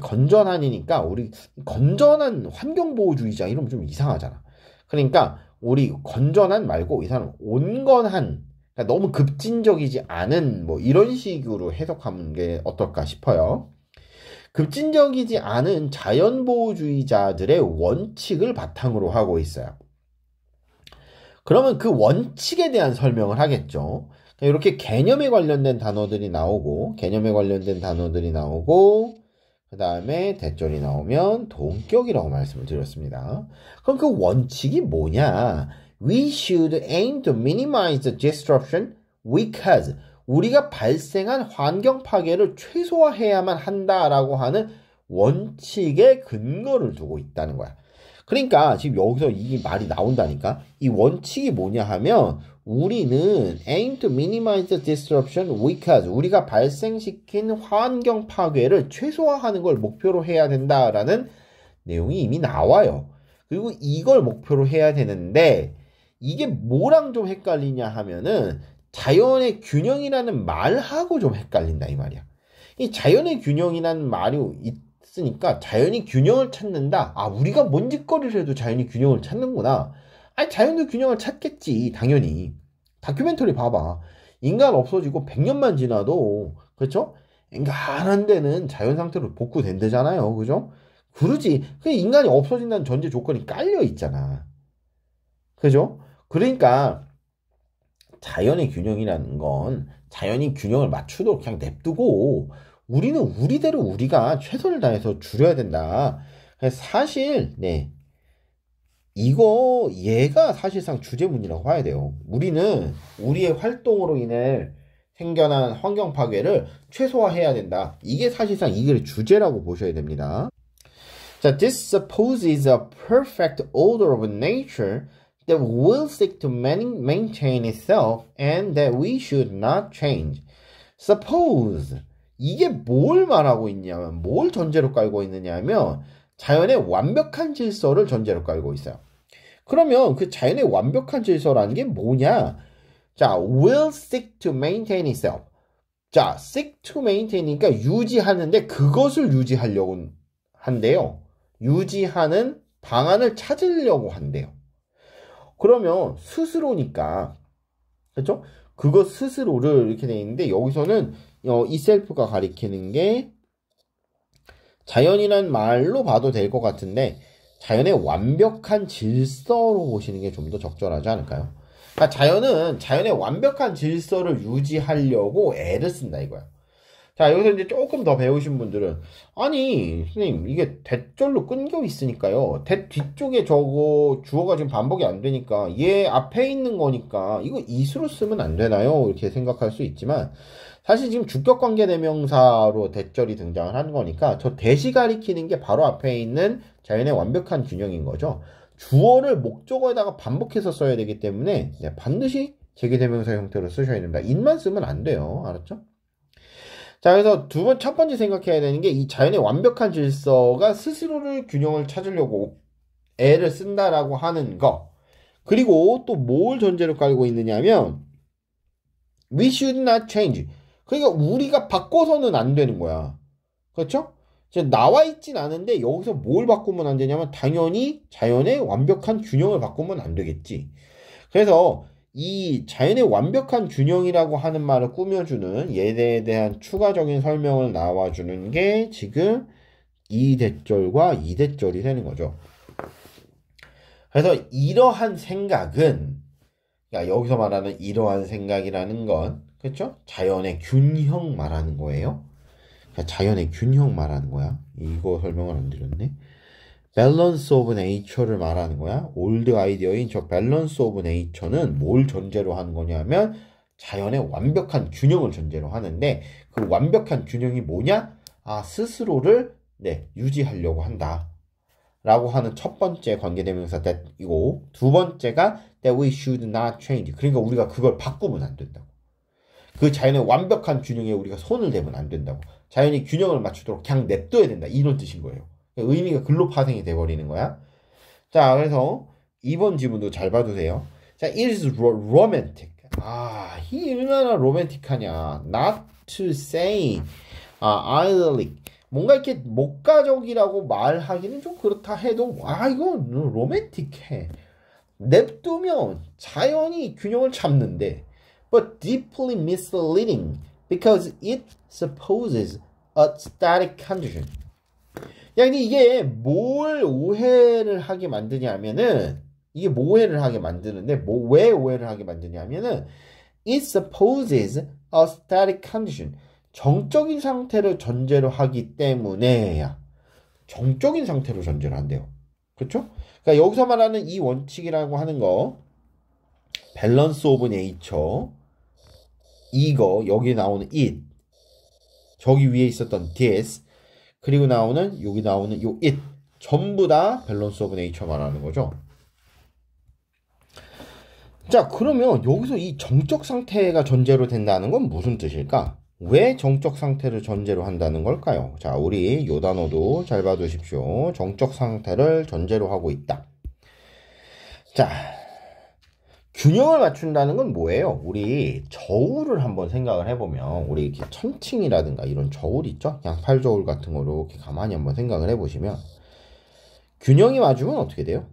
건전한이니까 우리 건전한 환경 보호주의자 이러면 좀 이상하잖아. 그러니까 우리 건전한 말고 이 사람 온건한 그러니까 너무 급진적이지 않은 뭐 이런 식으로 해석하는 게 어떨까 싶어요. 급진적이지 않은 자연보호주의자들의 원칙을 바탕으로 하고 있어요. 그러면 그 원칙에 대한 설명을 하겠죠. 이렇게 개념에 관련된 단어들이 나오고, 개념에 관련된 단어들이 나오고, 그 다음에 대절이 나오면 동격이라고 말씀을 드렸습니다. 그럼 그 원칙이 뭐냐? We should aim to minimize the disruption we cause 우리가 발생한 환경 파괴를 최소화해야만 한다라고 하는 원칙에 근거를 두고 있다는 거야. 그러니까 지금 여기서 이 말이 나온다니까. 이 원칙이 뭐냐 하면 우리는 aim to minimize e disruption we cause 우리가 발생시킨 환경 파괴를 최소화하는 걸 목표로 해야 된다라는 내용이 이미 나와요. 그리고 이걸 목표로 해야 되는데 이게 뭐랑 좀 헷갈리냐 하면은 자연의 균형이라는 말하고 좀 헷갈린다 이 말이야. 이 자연의 균형이라는 말이 있으니까 자연이 균형을 찾는다. 아 우리가 뭔 짓거리를 해도 자연이 균형을 찾는구나. 아 자연도 균형을 찾겠지 당연히. 다큐멘터리 봐봐. 인간 없어지고 100년만 지나도 그렇죠? 인간한 데는 자연 상태로 복구된대잖아요. 그죠? 그러지. 그 인간이 없어진다는 전제 조건이 깔려 있잖아. 그죠? 그러니까 자연의 균형이라는 건 자연이 균형을 맞추도록 그냥 냅두고 우리는 우리대로 우리가 최선을 다해서 줄여야 된다. 사실 네 이거 얘가 사실상 주제문이라고 봐야 돼요. 우리는 우리의 활동으로 인해 생겨난 환경 파괴를 최소화해야 된다. 이게 사실상 이게 주제라고 보셔야 됩니다. 자, this supposes a perfect order of nature that will seek to maintain itself and that we should not change. Suppose 이게 뭘 말하고 있냐면 뭘 전제로 깔고 있느냐면 자연의 완벽한 질서를 전제로 깔고 있어요. 그러면 그 자연의 완벽한 질서라는 게 뭐냐? 자, will seek to maintain itself. 자, seek to maintain이니까 유지하는데 그것을 유지하려고 한대요. 유지하는 방안을 찾으려고 한대요. 그러면 스스로니까 그렇죠? 그거 스스로를 이렇게 돼 있는데 여기서는 어, 이 셀프가 가리키는 게 자연이란 말로 봐도 될 것 같은데 자연의 완벽한 질서로 보시는 게 좀 더 적절하지 않을까요? 그러니까 자연은 자연의 완벽한 질서를 유지하려고 애를 쓴다 이거야. 자, 여기서 이제 조금 더 배우신 분들은, 아니, 선생님, 이게 대절로 끊겨 있으니까요. 대 뒤쪽에 저거 주어가 지금 반복이 안 되니까, 얘 앞에 있는 거니까, 이거 이수로 쓰면 안 되나요? 이렇게 생각할 수 있지만, 사실 지금 주격 관계 대명사로 대절이 등장을 하는 거니까, 저 대시 가리키는 게 바로 앞에 있는 자연의 완벽한 균형인 거죠. 주어를 목적어에다가 반복해서 써야 되기 때문에, 반드시 제기대명사 형태로 쓰셔야 됩니다. 인만 쓰면 안 돼요. 알았죠? 자, 그래서 두 번, 첫 번째 생각해야 되는 게 이 자연의 완벽한 질서가 스스로를 균형을 찾으려고 애를 쓴다라고 하는 거. 그리고 또 뭘 전제로 깔고 있느냐면, we should not change. 그러니까 우리가 바꿔서는 안 되는 거야. 그렇죠? 나와 있진 않은데 여기서 뭘 바꾸면 안 되냐면 당연히 자연의 완벽한 균형을 바꾸면 안 되겠지. 그래서 이 자연의 완벽한 균형이라고 하는 말을 꾸며주는 얘네에 대한 추가적인 설명을 나와주는 게 지금 이대절과이대절이 되는 거죠. 그래서 이러한 생각은 그러니까 여기서 말하는 이러한 생각이라는 건 그렇죠? 자연의 균형 말하는 거예요. 그러니까 자연의 균형 말하는 거야. 이거 설명을 안 드렸네. 밸런스 오브 네이처를 말하는 거야. 올드 아이디어인 저 밸런스 오브 네이처는 뭘 전제로 하는 거냐면 자연의 완벽한 균형을 전제로 하는데 그 완벽한 균형이 뭐냐? 아, 스스로를 네, 유지하려고 한다. 라고 하는 첫 번째 관계대명사 that이고 두 번째가 that we should not change. 그러니까 우리가 그걸 바꾸면 안 된다고. 그 자연의 완벽한 균형에 우리가 손을 대면 안 된다고. 자연이 균형을 맞추도록 그냥 냅둬야 된다. 이런 뜻인 거예요. 의미가 글로 파생이 돼버리는 거야. 자, 그래서 2번 지문도 잘 봐주세요. 자, is romantic. 아, 이 얼마나 로맨틱하냐. Not to say, 아, i l l i c 뭔가 이렇게 목가적이라고 말하기는 좀 그렇다 해도, 아, 이건 로맨틱해. 냅두면 자연이 균형을 잡는데, but deeply misleading because it supposes a static condition. 야, 근데 이게 뭘 오해를 하게 만드냐면은, 이게 뭐 오해를 하게 만드는데, 뭐, 왜 오해를 하게 만드냐면은, it supposes a static condition. 정적인 상태를 전제로 하기 때문에야. 정적인 상태로 전제를 한대요. 그렇죠? 그러니까 여기서 말하는 이 원칙이라고 하는 거, 밸런스 오브 네이처, 이거, 여기 나오는 it, 저기 위에 있었던 this, 그리고 나오는 여기 나오는 요 it 전부 다 밸런스 오브 네이처 말하는 거죠. 자, 그러면 여기서 이 정적 상태가 전제로 된다는 건 무슨 뜻일까? 왜 정적 상태를 전제로 한다는 걸까요? 자, 우리 요 단어도 잘 봐두십시오. 정적 상태를 전제로 하고 있다. 자, 균형을 맞춘다는 건 뭐예요? 우리 저울을 한번 생각을 해보면 우리 이렇게 천칭이라든가 이런 저울 있죠? 양팔 저울 같은 거로 이렇게 가만히 한번 생각을 해보시면 균형이 맞으면 어떻게 돼요?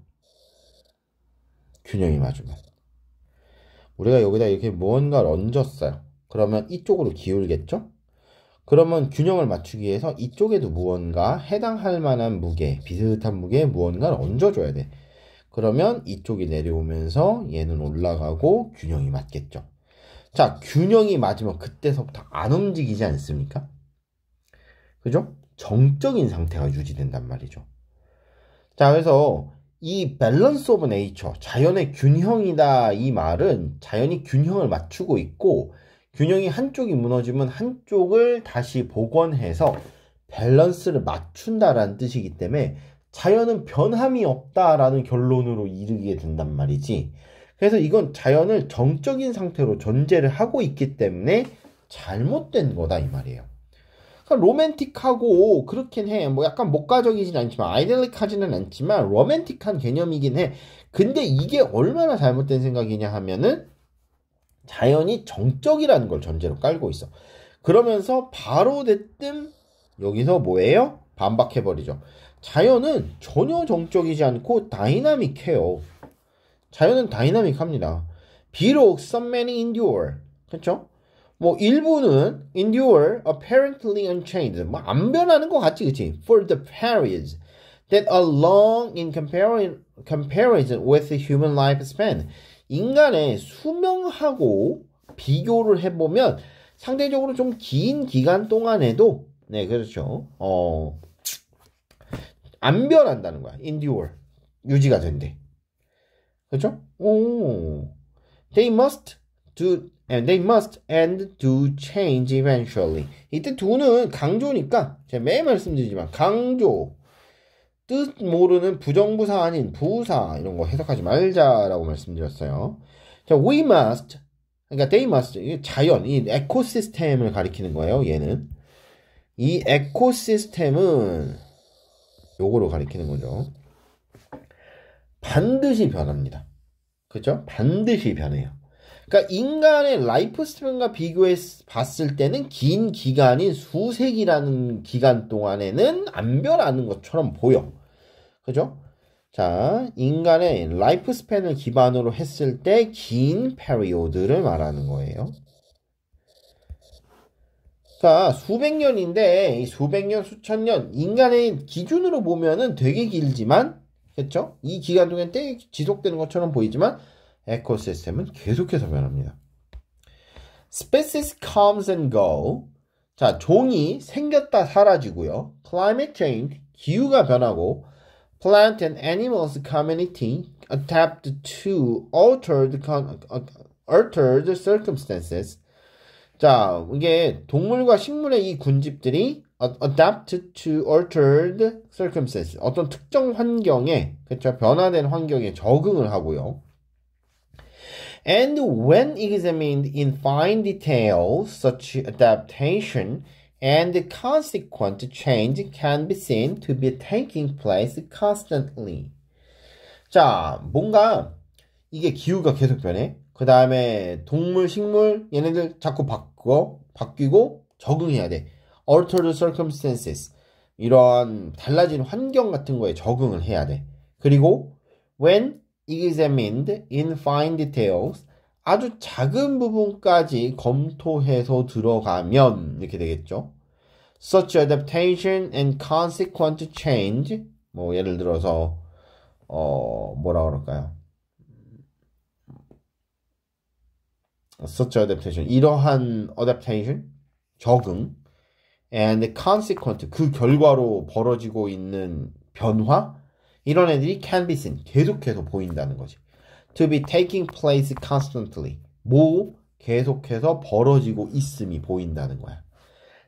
균형이 맞으면 우리가 여기다 이렇게 무언가를 얹었어요. 그러면 이쪽으로 기울겠죠? 그러면 균형을 맞추기 위해서 이쪽에도 무언가 해당할 만한 무게, 비슷한 무게의 무언가를 얹어줘야 돼. 그러면 이쪽이 내려오면서 얘는 올라가고 균형이 맞겠죠. 자, 균형이 맞으면 그때서부터 안 움직이지 않습니까? 그죠? 정적인 상태가 유지된단 말이죠. 자, 그래서 이 밸런스 오브 네이처, 자연의 균형이다 이 말은 자연이 균형을 맞추고 있고 균형이 한쪽이 무너지면 한쪽을 다시 복원해서 밸런스를 맞춘다라는 뜻이기 때문에 자연은 변함이 없다라는 결론으로 이르게 된단 말이지. 그래서 이건 자연을 정적인 상태로 전제를 하고 있기 때문에 잘못된 거다 이 말이에요. 그러니까 로맨틱하고 그렇긴 해. 뭐 약간 목가적이진 않지만 아이델릭하지는 않지만 로맨틱한 개념이긴 해. 근데 이게 얼마나 잘못된 생각이냐 하면은 자연이 정적이라는 걸 전제로 깔고 있어. 그러면서 바로 됐든 여기서 뭐예요? 반박해버리죠. 자연은 전혀 정적이지 않고 다이나믹해요. 자연은 다이나믹합니다. 비록 some many endure. 그렇죠? 뭐 일부는 endure apparently unchanged. 뭐 안 변하는 것 같지, 그렇지? For the periods that are long in comparison comparison with the human lifespan. 인간의 수명하고 비교를 해보면 상대적으로 좀 긴 기간 동안에도 네 그렇죠. 어안 변한다는 거야. endure. 유지가 된대. 그죠 오. They must do and they must and do change eventually. 이때 do는 강조니까 제가 매일 말씀드리지만 강조 뜻 모르는 부정부사 아닌 부사 이런 거 해석하지 말자라고 말씀드렸어요. 자, we must 그러니까 they must 이 자연 이 에코시스템을 가리키는 거예요. 얘는 이 에코시스템은 요거로 가리키는 거죠. 반드시 변합니다. 그죠 반드시 변해요. 그러니까 인간의 라이프 스팬과 비교해 봤을 때는 긴 기간인 수세기라는 기간 동안에는 안 변하는 것처럼 보여. 그죠? 자, 인간의 라이프 스팬을 기반으로 했을 때 긴 페리오드를 말하는 거예요. 자, 수백 년인데, 이 수백 년, 수천 년, 인간의 기준으로 보면은 되게 길지만, 그렇죠? 이 기간 동안 때 지속되는 것처럼 보이지만, 에코시스템은 계속해서 변합니다. Species comes and go. 자, 종이 생겼다 사라지고요. Climate change, 기후가 변하고, plant and animals community adapt to altered, altered circumstances. 자, 이게 동물과 식물의 이 군집들이 adapted to altered circumstances. 어떤 특정 환경에, 그쵸, 변화된 환경에 적응을 하고요. And when examined in fine detail, such adaptation and the consequent change can be seen to be taking place constantly. 자, 뭔가 이게 기후가 계속 변해. 그 다음에 동물, 식물 얘네들 자꾸 바꾸 바뀌고 적응해야 돼. altered circumstances 이러한 달라진 환경 같은 거에 적응을 해야 돼. 그리고 when examined in fine details 아주 작은 부분까지 검토해서 들어가면 이렇게 되겠죠. such adaptation and consequent change 뭐 예를 들어서 어 뭐라 그럴까요? such adaptation 이러한 adaptation 적응 and consequent 그 결과로 벌어지고 있는 변화 이런 애들이 can be seen 계속해서 보인다는 거지 to be taking place constantly 뭐 계속해서 벌어지고 있음이 보인다는 거야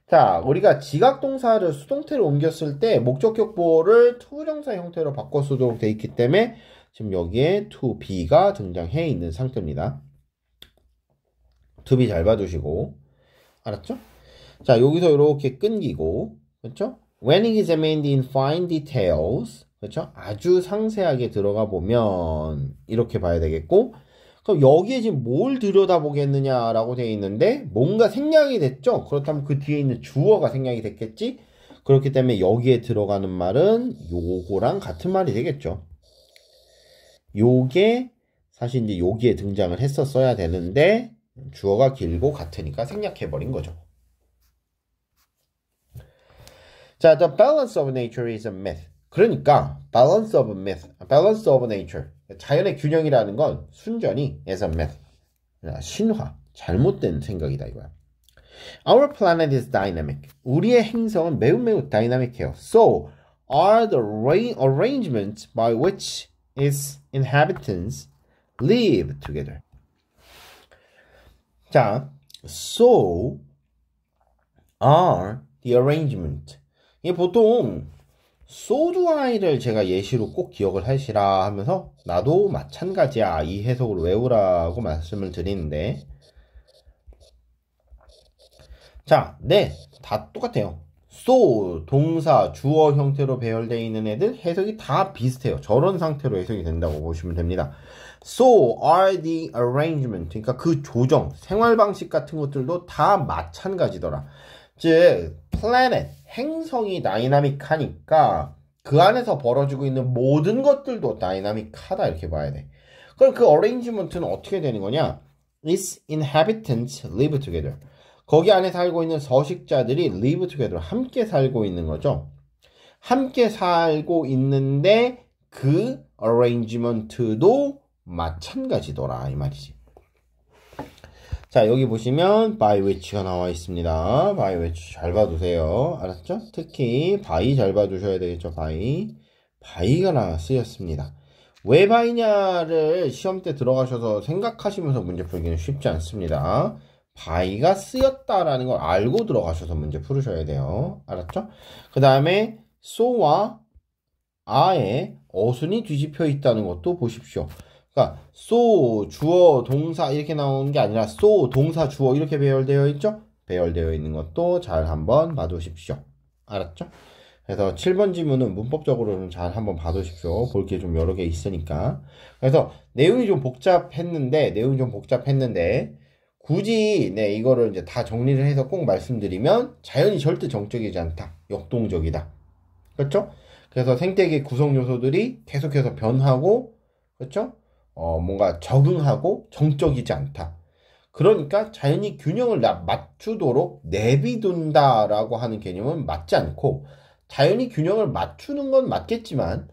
자 우리가 지각동사를 수동태로 옮겼을 때 목적격보를 투부정사 형태로 바꿔 쓰도록 돼 있기 때문에 지금 여기에 to be가 등장해 있는 상태입니다 두비 잘 봐주시고 알았죠? 자 여기서 이렇게 끊기고 그렇죠? When he examined in fine details 그렇죠? 아주 상세하게 들어가 보면 이렇게 봐야 되겠고 그럼 여기에 지금 뭘 들여다보겠느냐라고 되어 있는데 뭔가 생략이 됐죠? 그렇다면 그 뒤에 있는 주어가 생략이 됐겠지? 그렇기 때문에 여기에 들어가는 말은 요거랑 같은 말이 되겠죠. 요게 사실 이제 여기에 등장을 했었어야 되는데 주어가 길고 같으니까 생략해버린 거죠. 자, the balance of nature is a myth. 그러니까 balance of myth, balance of nature, 자연의 균형이라는 건 순전히 is a myth, 신화, 잘못된 생각이다 이거야. Our planet is dynamic. 우리의 행성은 매우 매우 다이나믹해요. So are the arrangements by which its inhabitants live together. 자, so are the arrangement. 이게 보통 so do I를 제가 예시로 꼭 기억을 하시라 하면서 나도 마찬가지야 이 해석을 외우라고 말씀을 드리는데 자, 네, 다 똑같아요. so 동사 주어 형태로 배열되어 있는 애들 해석이 다 비슷해요. 저런 상태로 해석이 된다고 보시면 됩니다. So are the arrangement. 그러니까 그 조정, 생활 방식 같은 것들도 다 마찬가지더라. 즉, planet, 행성이 다이나믹하니까 그 안에서 벌어지고 있는 모든 것들도 다이나믹하다 이렇게 봐야 돼. 그럼 그 arrangement는 어떻게 되는 거냐? Its inhabitants live together. 거기 안에 살고 있는 서식자들이 live together. 함께 살고 있는 거죠. 함께 살고 있는데 그 arrangement도 마찬가지더라 이 말이지. 자 여기 보시면 by which가 나와 있습니다. by which 잘 봐두세요. 알았죠? 특히 by 잘 봐두셔야 되겠죠. by by가 나 쓰였습니다. 왜 by냐를 시험 때 들어가셔서 생각하시면서 문제 풀기는 쉽지 않습니다. by가 쓰였다라는 걸 알고 들어가셔서 문제 풀으셔야 돼요. 알았죠? 그 다음에 so와 아의 어순이 뒤집혀 있다는 것도 보십시오. 그러니까 so 주어 동사 이렇게 나오는 게 아니라 so 동사 주어 이렇게 배열되어 있죠? 배열되어 있는 것도 잘 한번 봐두십시오. 알았죠? 그래서 7번 지문은 문법적으로는 잘 한번 봐두십시오. 볼 게 좀 여러 개 있으니까. 그래서 내용이 좀 복잡했는데, 내용이 좀 복잡했는데, 굳이, 네, 이거를 이제 다 정리를 해서 꼭 말씀드리면, 자연이 절대 정적이지 않다. 역동적이다. 그렇죠? 그래서 생태계 구성 요소들이 계속해서 변하고, 그렇죠? 어, 뭔가 적응하고 정적이지 않다. 그러니까 자연히 균형을 맞추도록 내비둔다라고 하는 개념은 맞지 않고 자연히 균형을 맞추는 건 맞겠지만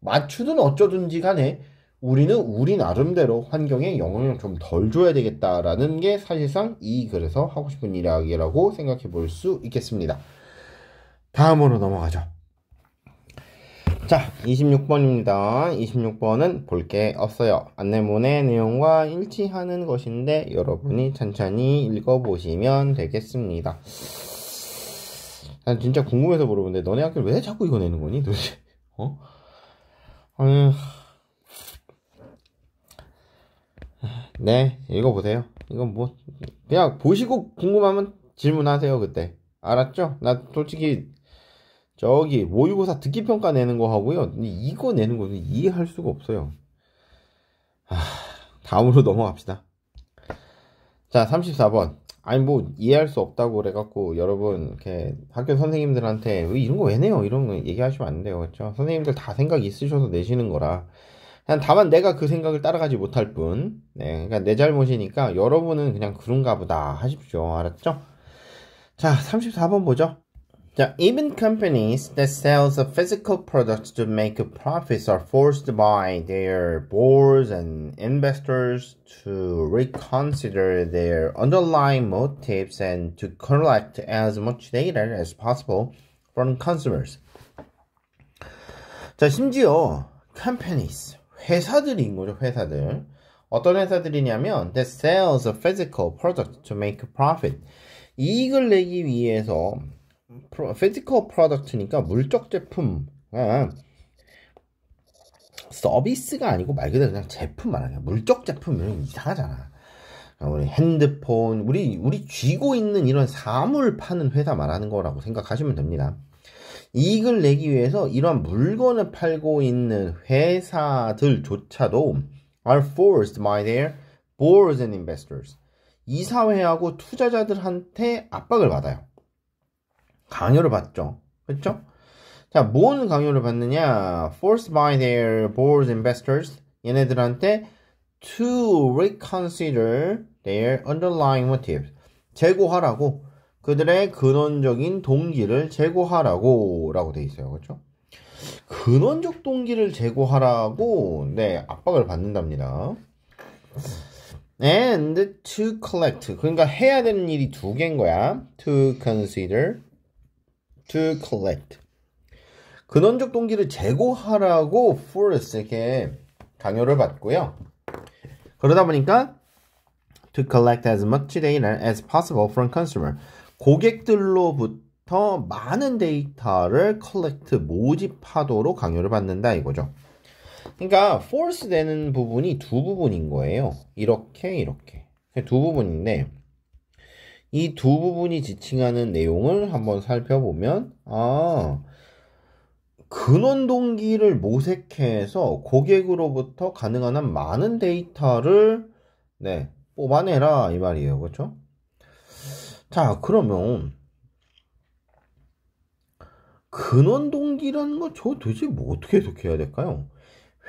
맞추든 어쩌든지 간에 우리는 우리 나름대로 환경에 영향을 좀 덜 줘야 되겠다라는 게 사실상 이 글에서 하고 싶은 이야기라고 생각해 볼 수 있겠습니다. 다음으로 넘어가죠. 자 26번입니다 26번은 볼 게 없어요 안내문의 내용과 일치하는 것인데 여러분이 천천히 읽어보시면 되겠습니다 난 진짜 궁금해서 물어보는데 너네 학교 왜 자꾸 이거 내는 거니 도대체 어? 아니 네 읽어보세요 이건 뭐 그냥 보시고 궁금하면 질문하세요 그때 알았죠? 나 솔직히 저기 모의고사 듣기 평가 내는 거 하고요. 이거 내는 거는 이해할 수가 없어요. 하, 다음으로 넘어갑시다. 자, 34번. 아니 뭐 이해할 수 없다고 그래갖고 여러분 이렇게 학교 선생님들한테 이런 거 왜 내요? 이런 거 얘기하시면 안 돼요, 그렇죠? 선생님들 다 생각 있으셔서 내시는 거라. 그냥 다만 내가 그 생각을 따라가지 못할 뿐. 네, 그러니까 내 잘못이니까 여러분은 그냥 그런가 보다 하십시오. 알았죠? 자, 34번 보죠. Now, even companies that sell the physical products to make profits are forced by their boards and investors to reconsider their underlying motives and to collect as much data as possible from consumers. 자, 심지어 companies, 회사들인 거죠, 회사들. 어떤 회사들이냐면 that sells a physical product to make profit. 이익을 내기 위해서 physical product니까 물적 제품 서비스가 아니고 말 그대로 그냥 제품 말하냐 물적 제품 이런 이상하잖아 그러니까 우리 핸드폰 우리 우리 쥐고 있는 이런 사물 파는 회사 말하는 거라고 생각하시면 됩니다 이익을 내기 위해서 이러한 물건을 팔고 있는 회사들조차도 are forced by their boards and investors 이사회하고 투자자들한테 압박을 받아요 강요를 받죠. 그렇죠? 자, 뭔 강요를 받느냐? forced by their board investors 얘네들한테 to reconsider their underlying motives 재고하라고 그들의 근원적인 동기를 재고하라고 라고 돼 있어요. 그렇죠? 근원적 동기를 재고하라고 네, 압박을 받는답니다. and to collect 그러니까 해야 되는 일이 두 개인 거야. to consider to collect. 근원적 동기를 제고하라고 Forrest에게 강요를 받고요. 그러다 보니까 to collect as much data as possible from consumer. 고객들로부터 많은 데이터를 o 컬 c 트 모집하도록 강요를 받는다 이거죠. 그러니까 force 되는 부분이 두 부분인 거예요. 이렇게 이렇게 두 부분인데 이두 부분이 지칭하는 내용을 한번 살펴보면 아 근원 동기를 모색해서 고객으로부터 가능한 한 많은 데이터를 네 뽑아내라 이 말이에요 그렇죠 자 그러면 근원 동기라는 거저 도대체 뭐 어떻게 해석해야 될까요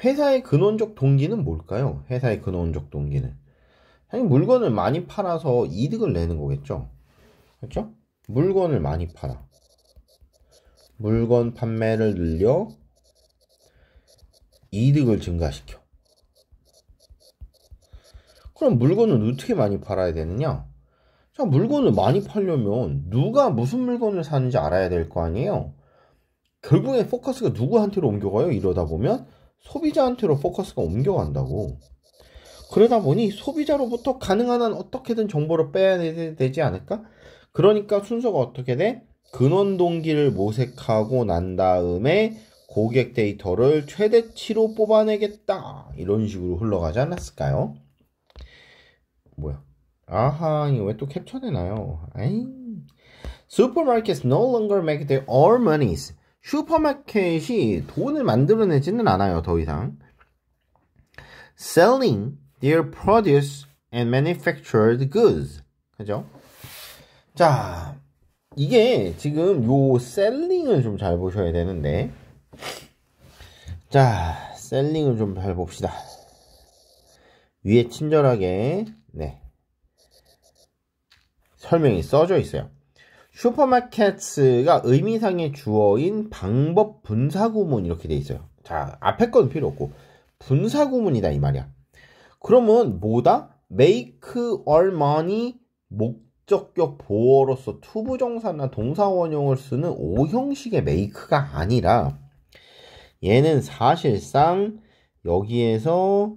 회사의 근원적 동기는 뭘까요 회사의 근원적 동기는 당연 물건을 많이 팔아서 이득을 내는 거겠죠. 그렇죠? 물건을 많이 팔아. 물건 판매를 늘려 이득을 증가시켜. 그럼 물건을 어떻게 많이 팔아야 되느냐? 자, 물건을 많이 팔려면 누가 무슨 물건을 사는지 알아야 될 거 아니에요? 결국에 포커스가 누구한테로 옮겨가요? 이러다 보면 소비자한테로 포커스가 옮겨간다고. 그러다 보니 소비자로부터 가능한 한 어떻게든 정보를 빼야 되지 않을까? 그러니까 순서가 어떻게 돼? 근원 동기를 모색하고 난 다음에 고객 데이터를 최대치로 뽑아내겠다. 이런 식으로 흘러가지 않았을까요? 뭐야? 아하, 이거 왜 또캡쳐되나요 에이. Supermarkets no longer make their own monies. 슈퍼마켓이 돈을 만들어내지는 않아요, 더 이상. Selling their produce and manufactured goods. 그죠? 자, 이게 지금 요 셀링을 좀 잘 보셔야 되는데. 자, 셀링을 좀 잘 봅시다. 위에 친절하게, 네. 설명이 써져 있어요. 슈퍼마켓츠가 의미상의 주어인 방법 분사구문 이렇게 돼 있어요. 자, 앞에 건 필요 없고, 분사구문이다, 이 말이야. 그러면 뭐다? make 얼 money 목적격 보어로서 투부정사나 동사원형을 쓰는 5형식의 make가 아니라 얘는 사실상 여기에서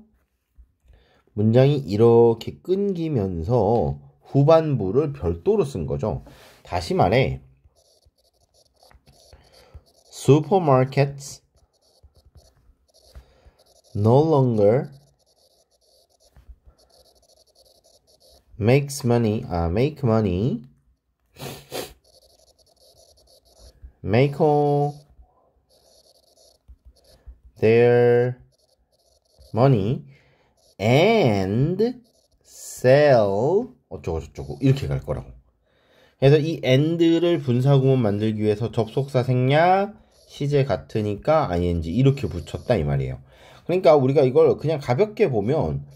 문장이 이렇게 끊기면서 후반부를 별도로 쓴 거죠. 다시 말해 supermarkets no longer makes money 아 make money make all their money and sell 어쩌고저쩌고 이렇게 갈 거라고. 그래서 이 and를 분사구문 만들기 위해서 접속사 생략 시제 같으니까 ing 이렇게 붙였다 이 말이에요. 그러니까 우리가 이걸 그냥 가볍게 보면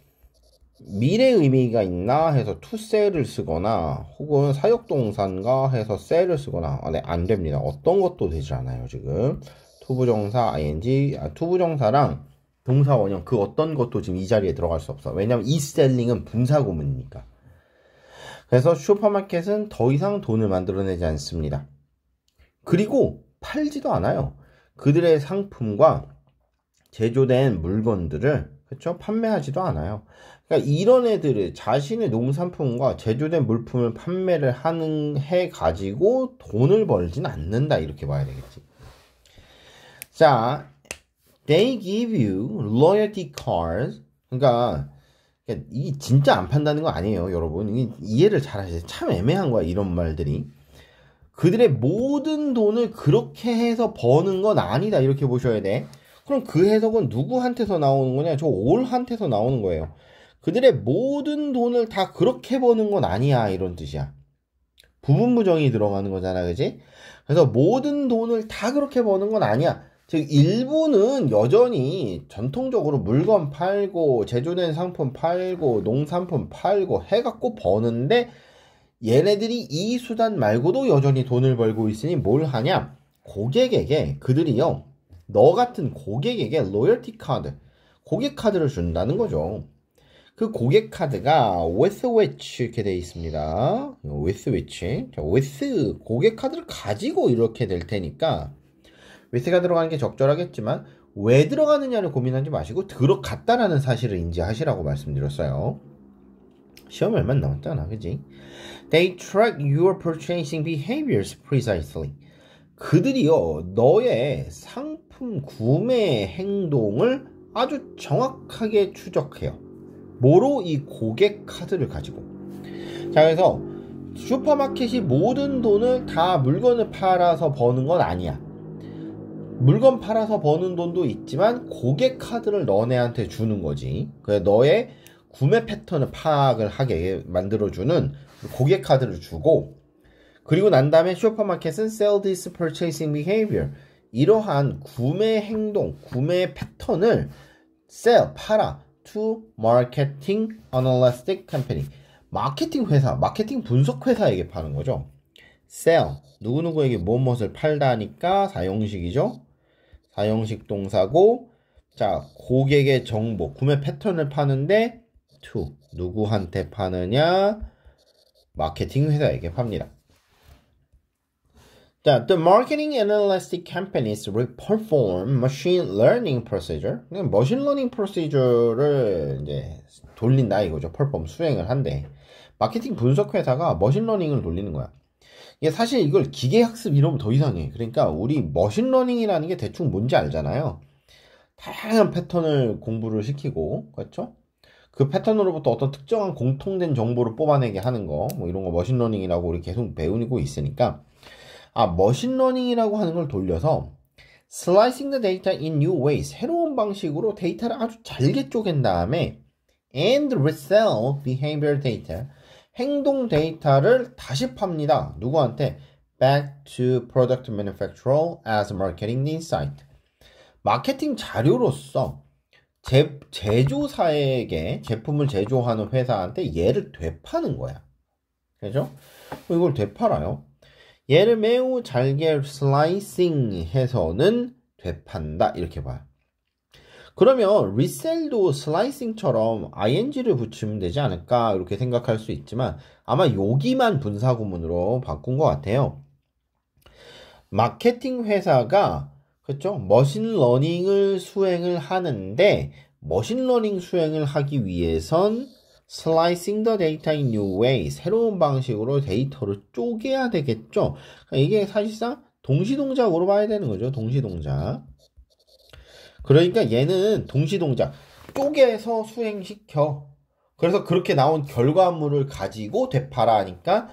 미래 의미가 있나 해서 to 셀을 쓰거나 혹은 사역동산인가 해서 셀을 쓰거나 아, 네, 안 됩니다. 어떤 것도 되지 않아요, 지금. 투부정사, ing, 아, 투부정사랑 동사 원형 그 어떤 것도 지금 이 자리에 들어갈 수 없어. 왜냐면 이 셀링은 분사 고문이니까. 그래서 슈퍼마켓은 더 이상 돈을 만들어내지 않습니다. 그리고 팔지도 않아요. 그들의 상품과 제조된 물건들을 그렇죠? 판매하지도 않아요. 그러니까 이런 애들을 자신의 농산품과 제조된 물품을 판매를 하는 해 가지고 돈을 벌진 않는다 이렇게 봐야 되겠지. 자, they give you loyalty cards. 그러니까 이게 진짜 안 판다는 거 아니에요, 여러분. 이해를 잘 하세요. 참 애매한 거야 이런 말들이. 그들의 모든 돈을 그렇게 해서 버는 건 아니다 이렇게 보셔야 돼. 그럼 그 해석은 누구한테서 나오는 거냐? 저 올한테서 나오는 거예요. 그들의 모든 돈을 다 그렇게 버는 건 아니야 이런 뜻이야. 부분 부정이 들어가는 거잖아, 그지? 그래서 모든 돈을 다 그렇게 버는 건 아니야. 즉 일본은 여전히 전통적으로 물건 팔고 제조된 상품 팔고 농산품 팔고 해갖고 버는데 얘네들이 이 수단 말고도 여전히 돈을 벌고 있으니 뭘 하냐? 고객에게 그들이요 너 같은 고객에게 로열티 카드 고객 카드를 준다는 거죠. 그 고객 카드가 with which 이렇게 되어 있습니다. with which. 자, with 고객 카드를 가지고 이렇게 될 테니까 with가 들어가는 게 적절하겠지만 왜 들어가느냐를 고민하지 마시고 들어갔다라는 사실을 인지하시라고 말씀드렸어요. 시험 얼마 남았잖아, 그지? They track your purchasing behaviors precisely. 그들이요, 너의 상품 구매 행동을 아주 정확하게 추적해요. 뭐로 이 고객 카드를 가지고 자 그래서 슈퍼마켓이 모든 돈을 다 물건을 팔아서 버는 건 아니야 물건 팔아서 버는 돈도 있지만 고객 카드를 너네한테 주는 거지 그래 너의 구매 패턴을 파악을 하게 만들어주는 고객 카드를 주고 그리고 난 다음에 슈퍼마켓은 sell this purchasing behavior 이러한 구매 행동, 구매 패턴을 sell, 팔아 to marketing analytic company. 마케팅 회사, 마케팅 분석 회사에게 파는 거죠. sell 누구누구에게 무엇을 팔다니까 사용식이죠. 사용식 동사고 자, 고객의 정보, 구매 패턴을 파는데 to 누구한테 파느냐? 마케팅 회사에게 팝니다. 자, the marketing analytic companies perform machine learning procedure. 머신 러닝 프로 o c e 를 이제 돌린다 이거죠. perform 수행을 한대. 마케팅 분석 회사가 머신 러닝을 돌리는 거야. 이게 사실 이걸 기계 학습 이러면 더 이상해. 그러니까 우리 머신 러닝이라는 게 대충 뭔지 알잖아요. 다양한 패턴을 공부를 시키고 그렇죠? 그 패턴으로부터 어떤 특정한 공통된 정보를 뽑아내게 하는 거, 뭐 이런 거 머신러닝이라고 우리 계속 배우고 있으니까 아, 머신러닝이라고 하는 걸 돌려서 slicing the data in new ways. 새로운 방식으로 데이터를 아주 잘게 쪼갠 다음에 and resell behavior data. 행동 데이터를 다시 팝니다. 누구한테? back to product manufacturer as marketing insight. 네 마케팅 자료로서 제, 제조사에게 제품을 제조하는 회사한테 얘를 되파는 거야. 그죠? 이걸 되팔아요. 얘를 매우 잘게 슬라이싱 해서는 되판다 이렇게 봐요. 그러면 리셀도 슬라이싱처럼 ing를 붙이면 되지 않을까 이렇게 생각할 수 있지만 아마 여기만 분사구문으로 바꾼 것 같아요. 마케팅 회사가 그렇죠 머신러닝을 수행을 하는데 머신러닝 수행을 하기 위해선 slicing the data in new way. 새로운 방식으로 데이터를 쪼개야 되겠죠. 그러니까 이게 사실상 동시동작으로 봐야 되는 거죠. 동시동작. 그러니까 얘는 동시동작. 쪼개서 수행시켜. 그래서 그렇게 나온 결과물을 가지고 되팔아 하니까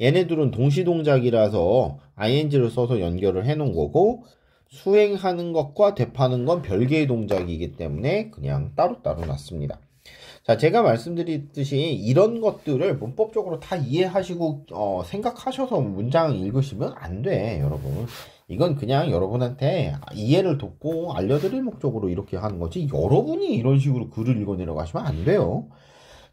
얘네들은 동시동작이라서 ing를 써서 연결을 해 놓은 거고 수행하는 것과 되파는 건 별개의 동작이기 때문에 그냥 따로따로 놨습니다. 자, 제가 말씀드렸듯이 이런 것들을 문법적으로 다 이해하시고 어, 생각하셔서 문장 읽으시면 안 돼, 여러분. 이건 그냥 여러분한테 이해를 돕고 알려드릴 목적으로 이렇게 하는 거지 여러분이 이런 식으로 글을 읽어내려고 하시면 안 돼요.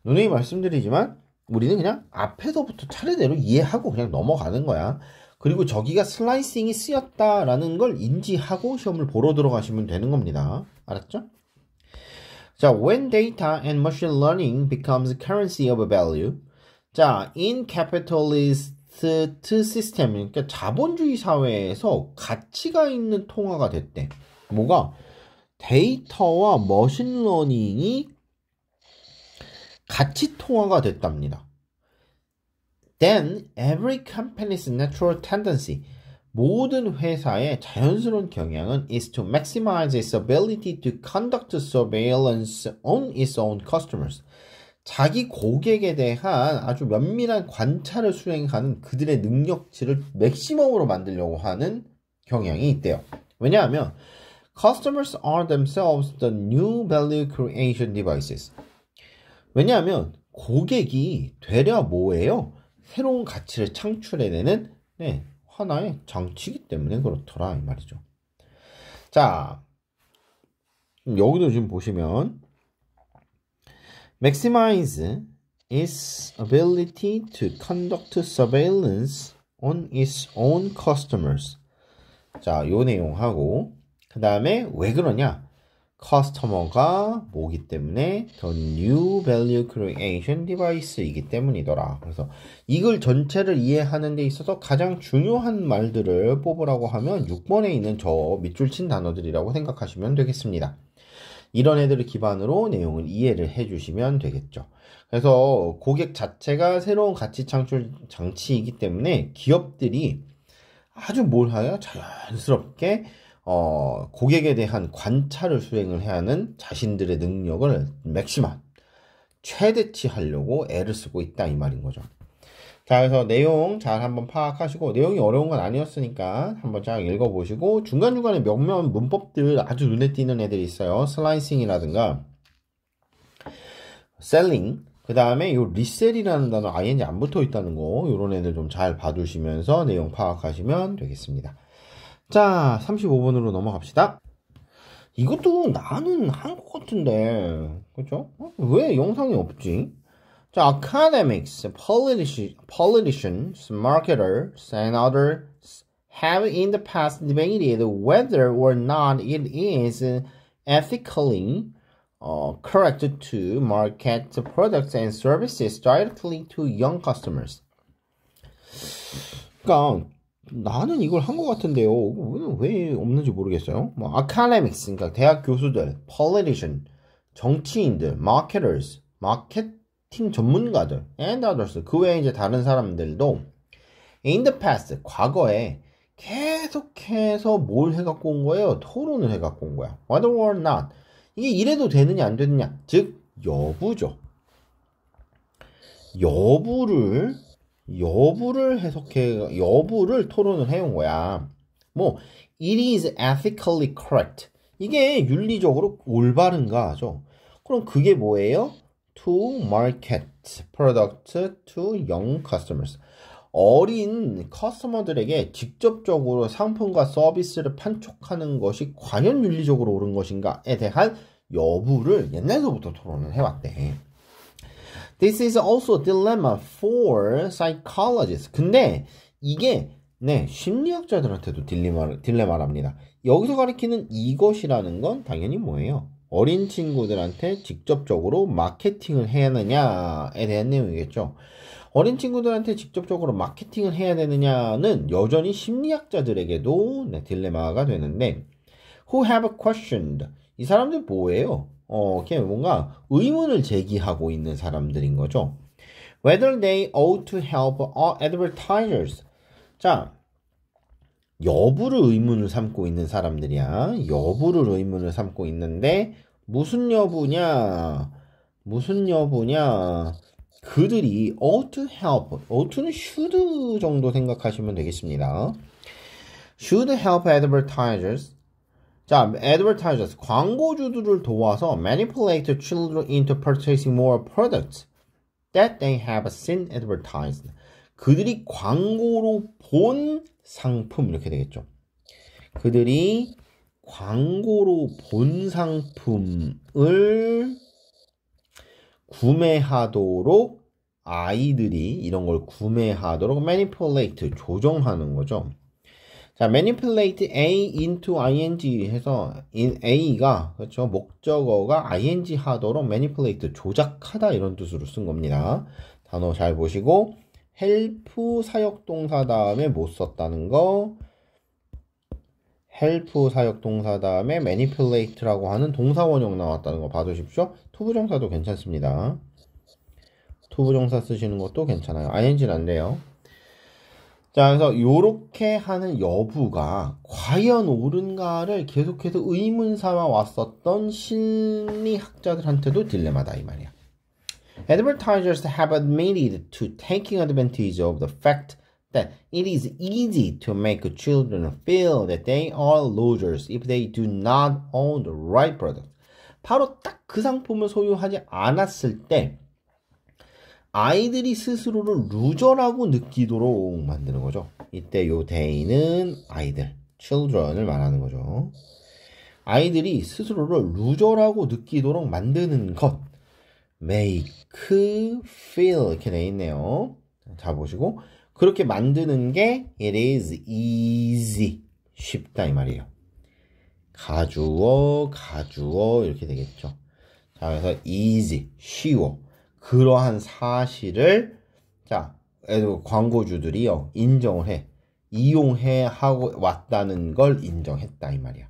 누누이 말씀드리지만 우리는 그냥 앞에서부터 차례대로 이해하고 그냥 넘어가는 거야. 그리고 저기가 슬라이싱이 쓰였다라는 걸 인지하고 시험을 보러 들어가시면 되는 겁니다. 알았죠? 자, when data and machine learning becomes currency of value. 자, in capitalist system, 그러니까 자본주의 사회에서 가치가 있는 통화가 됐대. 뭐가? 데이터와 머신 러닝이 가치 통화가 됐답니다. Then every company's natural tendency. 모든 회사의 자연스러운 경향은 is to maximize its ability to conduct surveillance on its own customers. 자기 고객에 대한 아주 면밀한 관찰을 수행하는 그들의 능력치를 맥시멈으로 만들려고 하는 경향이 있대요. 왜냐하면 customers are themselves the new value creation devices. 왜냐하면 고객이 되려 뭐예요? 새로운 가치를 창출해내는 네, 하나의 장치기 때문에 그렇더라 이 말이죠. 자, 여기도 지금 보시면 maximize its ability to conduct surveillance on its own customers. 자, 요 내용하고 그 다음에 왜 그러냐? 커스터머가 뭐기 때문에 더 new value creation device이기 때문이더라. 그래서 이걸 전체를 이해하는 데 있어서 가장 중요한 말들을 뽑으라고 하면 6번에 있는 저 밑줄 친 단어들이라고 생각하시면 되겠습니다. 이런 애들을 기반으로 내용을 이해를 해주시면 되겠죠. 그래서 고객 자체가 새로운 가치 창출 장치이기 때문에 기업들이 아주 뭘 하여 자연스럽게 어, 고객에 대한 관찰을 수행을 해야 하는 자신들의 능력을 맥시만 최대치 하려고 애를 쓰고 있다 이 말인 거죠. 자, 그래서 내용 잘 한번 파악하시고, 내용이 어려운 건 아니었으니까 한번 쫙 읽어보시고, 중간중간에 몇몇 문법들 아주 눈에 띄는 애들이 있어요. 슬라이싱이라든가, 셀링, 그 다음에 요 리셀이라는 단어 ing 안 붙어 있다는 거, 요런 애들 좀 잘 봐두시면서 내용 파악하시면 되겠습니다. 자, 35번으로 넘어갑시다. 이것도 나는 한 같은데, 그쵸? 왜 영상이 없지? 자, academics, politicians, marketers, and others have in the past debated whether or not it is ethically uh, correct to market products and services directly to young customers. 그러니까 나는 이걸 한 것 같은데요. 왜 없는지 모르겠어요. 뭐 academics 그러니까 대학 교수들, politician 정치인들, marketers 마케팅 전문가들 and others 그 외에 이제 다른 사람들도 in the past 과거에 계속해서 뭘 해갖고 온 거예요? 토론을 해갖고 온 거야. Whether or not 이게 이래도 되느냐 안 되느냐 즉 여부죠. 여부를 여부를 해석해 여부를 토론을 해온 거야. 뭐 it is ethically correct. 이게 윤리적으로 올바른가 하죠. 그럼 그게 뭐예요? to market product to young customers. 어린 커스터머들에게 직접적으로 상품과 서비스를 판촉하는 것이 과연 윤리적으로 옳은 것인가에 대한 여부를 옛날서부터 토론을 해왔대. This is also a dilemma for psychologists. 근데 이게 네, 심리학자들한테도 딜레마, 딜레마랍니다. 여기서 가리키는 이것이라는 건 당연히 뭐예요? 어린 친구들한테 직접적으로 마케팅을 해야 하느냐에 대한 내용이겠죠. 어린 친구들한테 직접적으로 마케팅을 해야 되느냐는 여전히 심리학자들에게도 네, 딜레마가 되는데, who have questioned. 이 사람들 뭐예요? 어, 이게 뭔가 의문을 제기하고 있는 사람들인 거죠. Whether they ought to help all advertisers. 자, 여부를 의문을 삼고 있는 사람들이야. 여부를 의문을 삼고 있는데 무슨 여부냐? 무슨 여부냐? 그들이 ought to help, ought 는 should 정도 생각하시면 되겠습니다. should help advertisers 자, advertisers, 광고주들을 도와서 manipulate children into purchasing more products that they have seen advertised. 그들이 광고로 본 상품 이렇게 되겠죠. 그들이 광고로 본 상품을 구매하도록 아이들이 이런 걸 구매하도록 manipulate 조정하는 거죠. 자, manipulate A into ing 해서 in A가 그렇죠 목적어가 ing 하도록 manipulate 조작하다 이런 뜻으로 쓴 겁니다. 단어 잘 보시고 help 사역동사 다음에 못 썼다는 거 help 사역동사 다음에 manipulate라고 하는 동사원형 나왔다는 거 봐두십시오. 투부정사도 괜찮습니다. 투부정사 쓰시는 것도 괜찮아요. ing는 안 돼요. 자, 그래서 요렇게 하는 여부가 과연 옳은가를 계속해서 의문 삼아 왔었던 심리학자들한테도 딜레마다 이 말이야. Advertisers have admitted to taking advantage of the fact that it is easy to make children feel that they are losers if they do not own the right product. 바로 딱 그 상품을 소유하지 않았을 때 아이들이 스스로를 루저라고 느끼도록 만드는 거죠. 이때 요데이는 아이들, children을 말하는 거죠. 아이들이 스스로를 루저라고 느끼도록 만드는 것. make, feel 이렇게 돼 있네요. 자 보시고 그렇게 만드는 게 it is easy 쉽다 이 말이에요. 가주어, 가주어 이렇게 되겠죠. 자 그래서 easy 쉬워. 그러한 사실을 자 광고주들이요 인정을 해 이용해 하고 왔다는 걸 인정했다 이 말이야.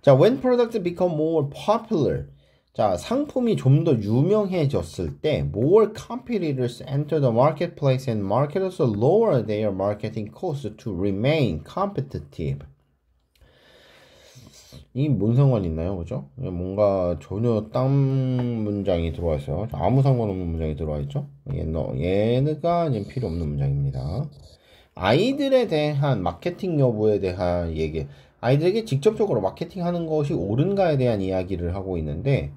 자 when products become more popular 자 상품이 좀 더 유명해졌을 때 more competitors enter the marketplace and marketers lower their marketing costs to remain competitive. 이게 뭔 상관이 있나요? 그죠? 예, 뭔가 전혀 딴 문장이 들어와 있어요. 아무 상관없는 문장이 들어와 있죠? 얘, 예, 너, 얘가 필요 없는 문장입니다. 아이들에 대한 마케팅 여부에 대한 얘기. 아이들에게 직접적으로 마케팅하는 것이 옳은가에 대한 이야기를 하고 있는데,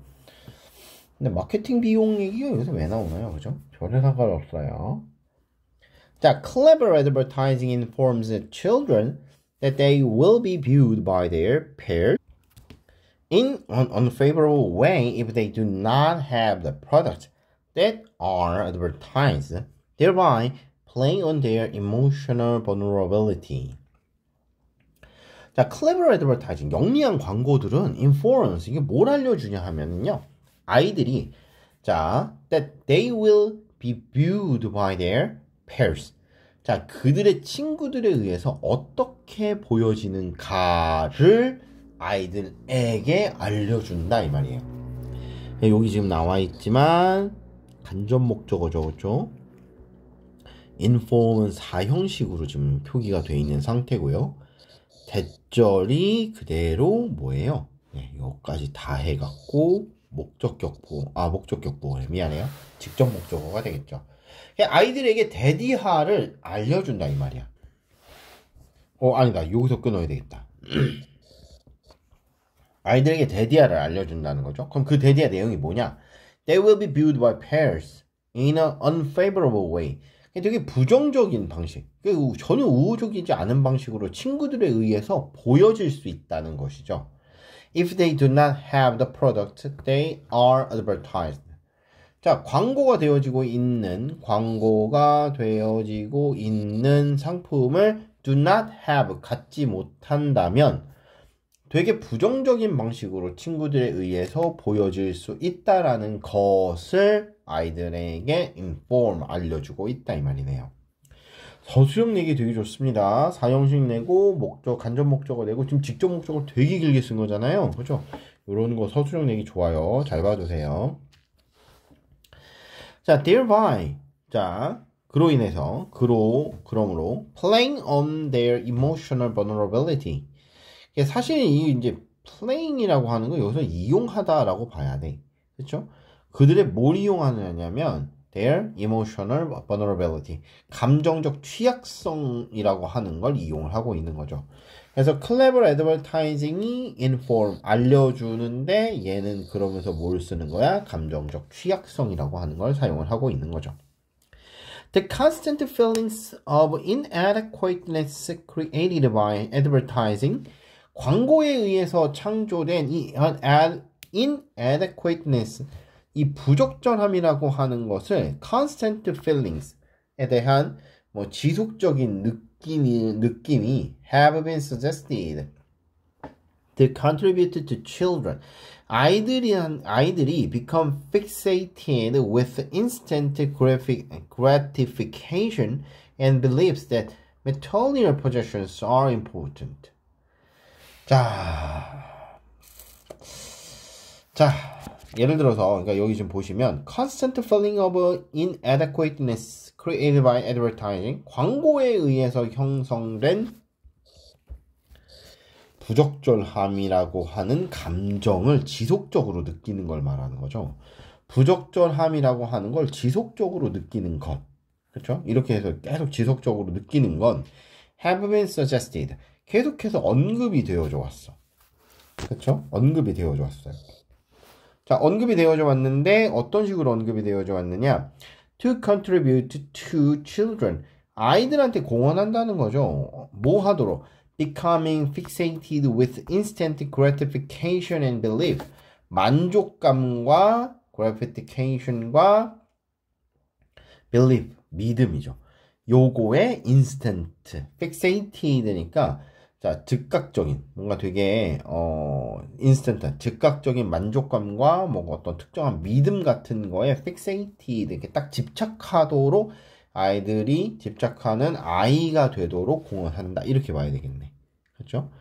근데 마케팅 비용 얘기가 여기서 왜 나오나요? 그죠? 전혀 상관없어요. 자, clever advertising informs t h children that they will be viewed by their peers in an unfavorable way if they do not have the products that are advertised, thereby playing on their emotional vulnerability. 자, clever advertising, 영리한 광고들은 inference, 이게 뭘 알려주냐 하면은요, 아이들이, 자, that they will be viewed by their pairs. 자, 그들의 친구들에 의해서 어떻게 보여지는가를 아이들에게 알려준다 이 말이에요. 네, 여기 지금 나와 있지만 간접 목적어죠, 그렇죠? inform은 4형식으로 지금 표기가 되어 있는 상태고요. 대절이 그대로 뭐예요? 네, 이거까지 다 해갖고 목적격보 아 목적격보 미안해요. 직접 목적어가 되겠죠. 아이들에게 대디하를 알려준다 이 말이야. 어 아니다 여기서 끊어야 되겠다. 아이들에게 데디아를 알려준다는 거죠. 그럼 그 데디아 내용이 뭐냐? They will be viewed by parents in an unfavorable way. 되게 부정적인 방식, 전혀 우호적이지 않은 방식으로 친구들에 의해서 보여질 수 있다는 것이죠. If they do not have the product, they are advertised. 자, 광고가 되어지고 있는, 광고가 되어지고 있는 상품을 do not have, 갖지 못한다면, 되게 부정적인 방식으로 친구들에 의해서 보여질 수 있다라는 것을 아이들에게 inform 알려주고 있다 이 말이네요. 서술형 내기 되게 좋습니다. 사형식 내고 목적 간접 목적을 내고 지금 직접 목적을 되게 길게 쓴 거잖아요. 그죠? 렇 이런 거 서술형 내기 좋아요. 잘 봐주세요. 자, thereby 자 그로 인해서 그로 그러므로 playing on their emotional vulnerability 사실 이 이제 플레잉이라고 하는 건 여기서 이용하다라고 봐야 돼. 그렇죠? 그들의 뭘 이용하느냐면 their emotional vulnerability 감정적 취약성이라고 하는 걸 이용을 하고 있는 거죠. 그래서 clever advertising이 inform 알려주는데 얘는 그러면서 뭘 쓰는 거야? 감정적 취약성이라고 하는 걸 사용을 하고 있는 거죠. The constant feelings of inadequateness created by advertising 광고에 의해서 창조된 이 inadequateness, 이 부적절함이라고 하는 것을 constant feelings에 대한 뭐 지속적인 느낌이, 느낌이 have been suggested to contribute to children. 아이들이 아이들이 become fixated with instant gratification and believes that material possessions are important. 자, 자 예를 들어서 그러니까 여기 지금 보시면 constant filling of inadequateness created by advertising 광고에 의해서 형성된 부적절함이라고 하는 감정을 지속적으로 느끼는 걸 말하는 거죠. 부적절함이라고 하는 걸 지속적으로 느끼는 것. 그렇죠? 이렇게 해서 계속 지속적으로 느끼는 건 have been suggested 계속해서 언급이 되어져 왔어. 그쵸? 언급이 되어져 왔어요. 자, 언급이 되어져 왔는데 어떤 식으로 언급이 되어져 왔느냐? To contribute to children. 아이들한테 공헌한다는 거죠. 뭐 하도록? Becoming fixated with instant gratification and belief. 만족감과 gratification과 belief, 믿음이죠. 요거에 instant, fixated니까 자, 즉각적인, 뭔가 되게, 어, 인스턴트, 즉각적인 만족감과 뭐 어떤 특정한 믿음 같은 거에 픽세이티, 이렇게 딱 집착하도록 아이들이 집착하는 아이가 되도록 공헌한다. 이렇게 봐야 되겠네. 그렇죠?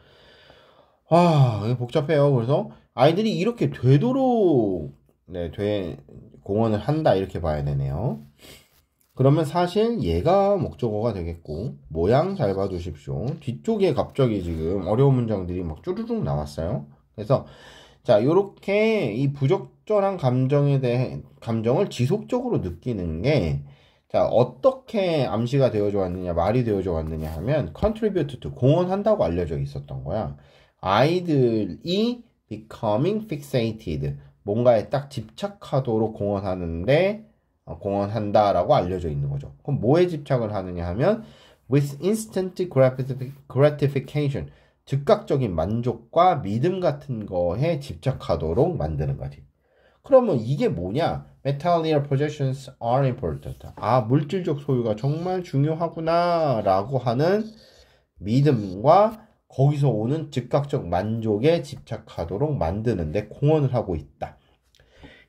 아, 복잡해요. 그래서 아이들이 이렇게 되도록, 네, 되, 공헌을 한다. 이렇게 봐야 되네요. 그러면 사실 얘가 목적어가 되겠고 모양 잘 봐주십시오. 뒤쪽에 갑자기 지금 어려운 문장들이 막 쭈르륵 나왔어요. 그래서 자 요렇게 이 부적절한 감정에 대해 감정을 지속적으로 느끼는 게 자, 어떻게 암시가 되어져 왔느냐, 말이 되어져 왔느냐 하면 contribute to 공헌한다고 알려져 있었던 거야. 아이들이 becoming fixated 뭔가에 딱 집착하도록 공헌하는데 어, 공헌한다라고 알려져 있는 거죠. 그럼 뭐에 집착을 하느냐 하면 with instant gratification 즉각적인 만족과 믿음 같은 거에 집착하도록 만드는 거지. 그러면 이게 뭐냐? material possessions are important. 아, 물질적 소유가 정말 중요하구나라고 하는 믿음과 거기서 오는 즉각적 만족에 집착하도록 만드는데 공헌을 하고 있다.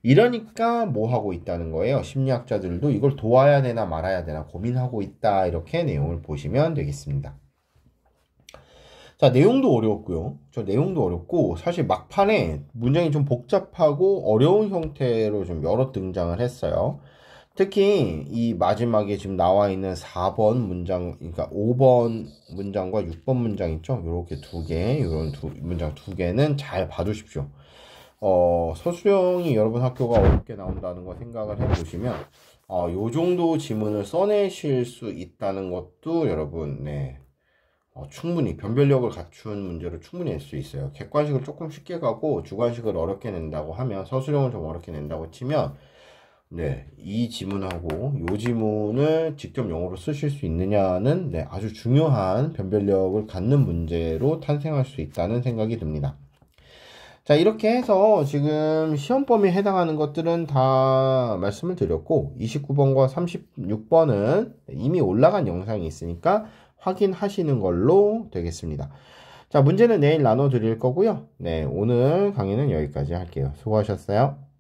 이러니까 뭐 하고 있다는 거예요. 심리학자들도 이걸 도와야 되나 말아야 되나 고민하고 있다. 이렇게 내용을 보시면 되겠습니다. 자, 내용도 어려웠고요. 저 내용도 어렵고 사실 막판에 문장이 좀 복잡하고 어려운 형태로 좀 여러 등장을 했어요. 특히 이 마지막에 지금 나와 있는 4번 문장, 그러니까 5번 문장과 6번 문장 있죠? 이렇게 두 개, 이런 두, 문장 두 개는 잘 봐두십시오. 어, 서수령이 여러분 학교가 어렵게 나온다는 거 생각을 해보시면 어, 요 정도 지문을 써내실 수 있다는 것도 여러분 네, 어, 충분히 변별력을 갖춘 문제를 충분히 낼 수 있어요. 객관식을 조금 쉽게 가고 주관식을 어렵게 낸다고 하면 서수령을좀 어렵게 낸다고 치면 네, 이 지문하고 요 지문을 직접 영어로 쓰실 수 있느냐는 네, 아주 중요한 변별력을 갖는 문제로 탄생할 수 있다는 생각이 듭니다. 자, 이렇게 해서 지금 시험 범위에 해당하는 것들은 다 말씀을 드렸고, 29번과 36번은 이미 올라간 영상이 있으니까 확인하시는 걸로 되겠습니다. 자, 문제는 내일 나눠 드릴 거고요. 네, 오늘 강의는 여기까지 할게요. 수고하셨어요.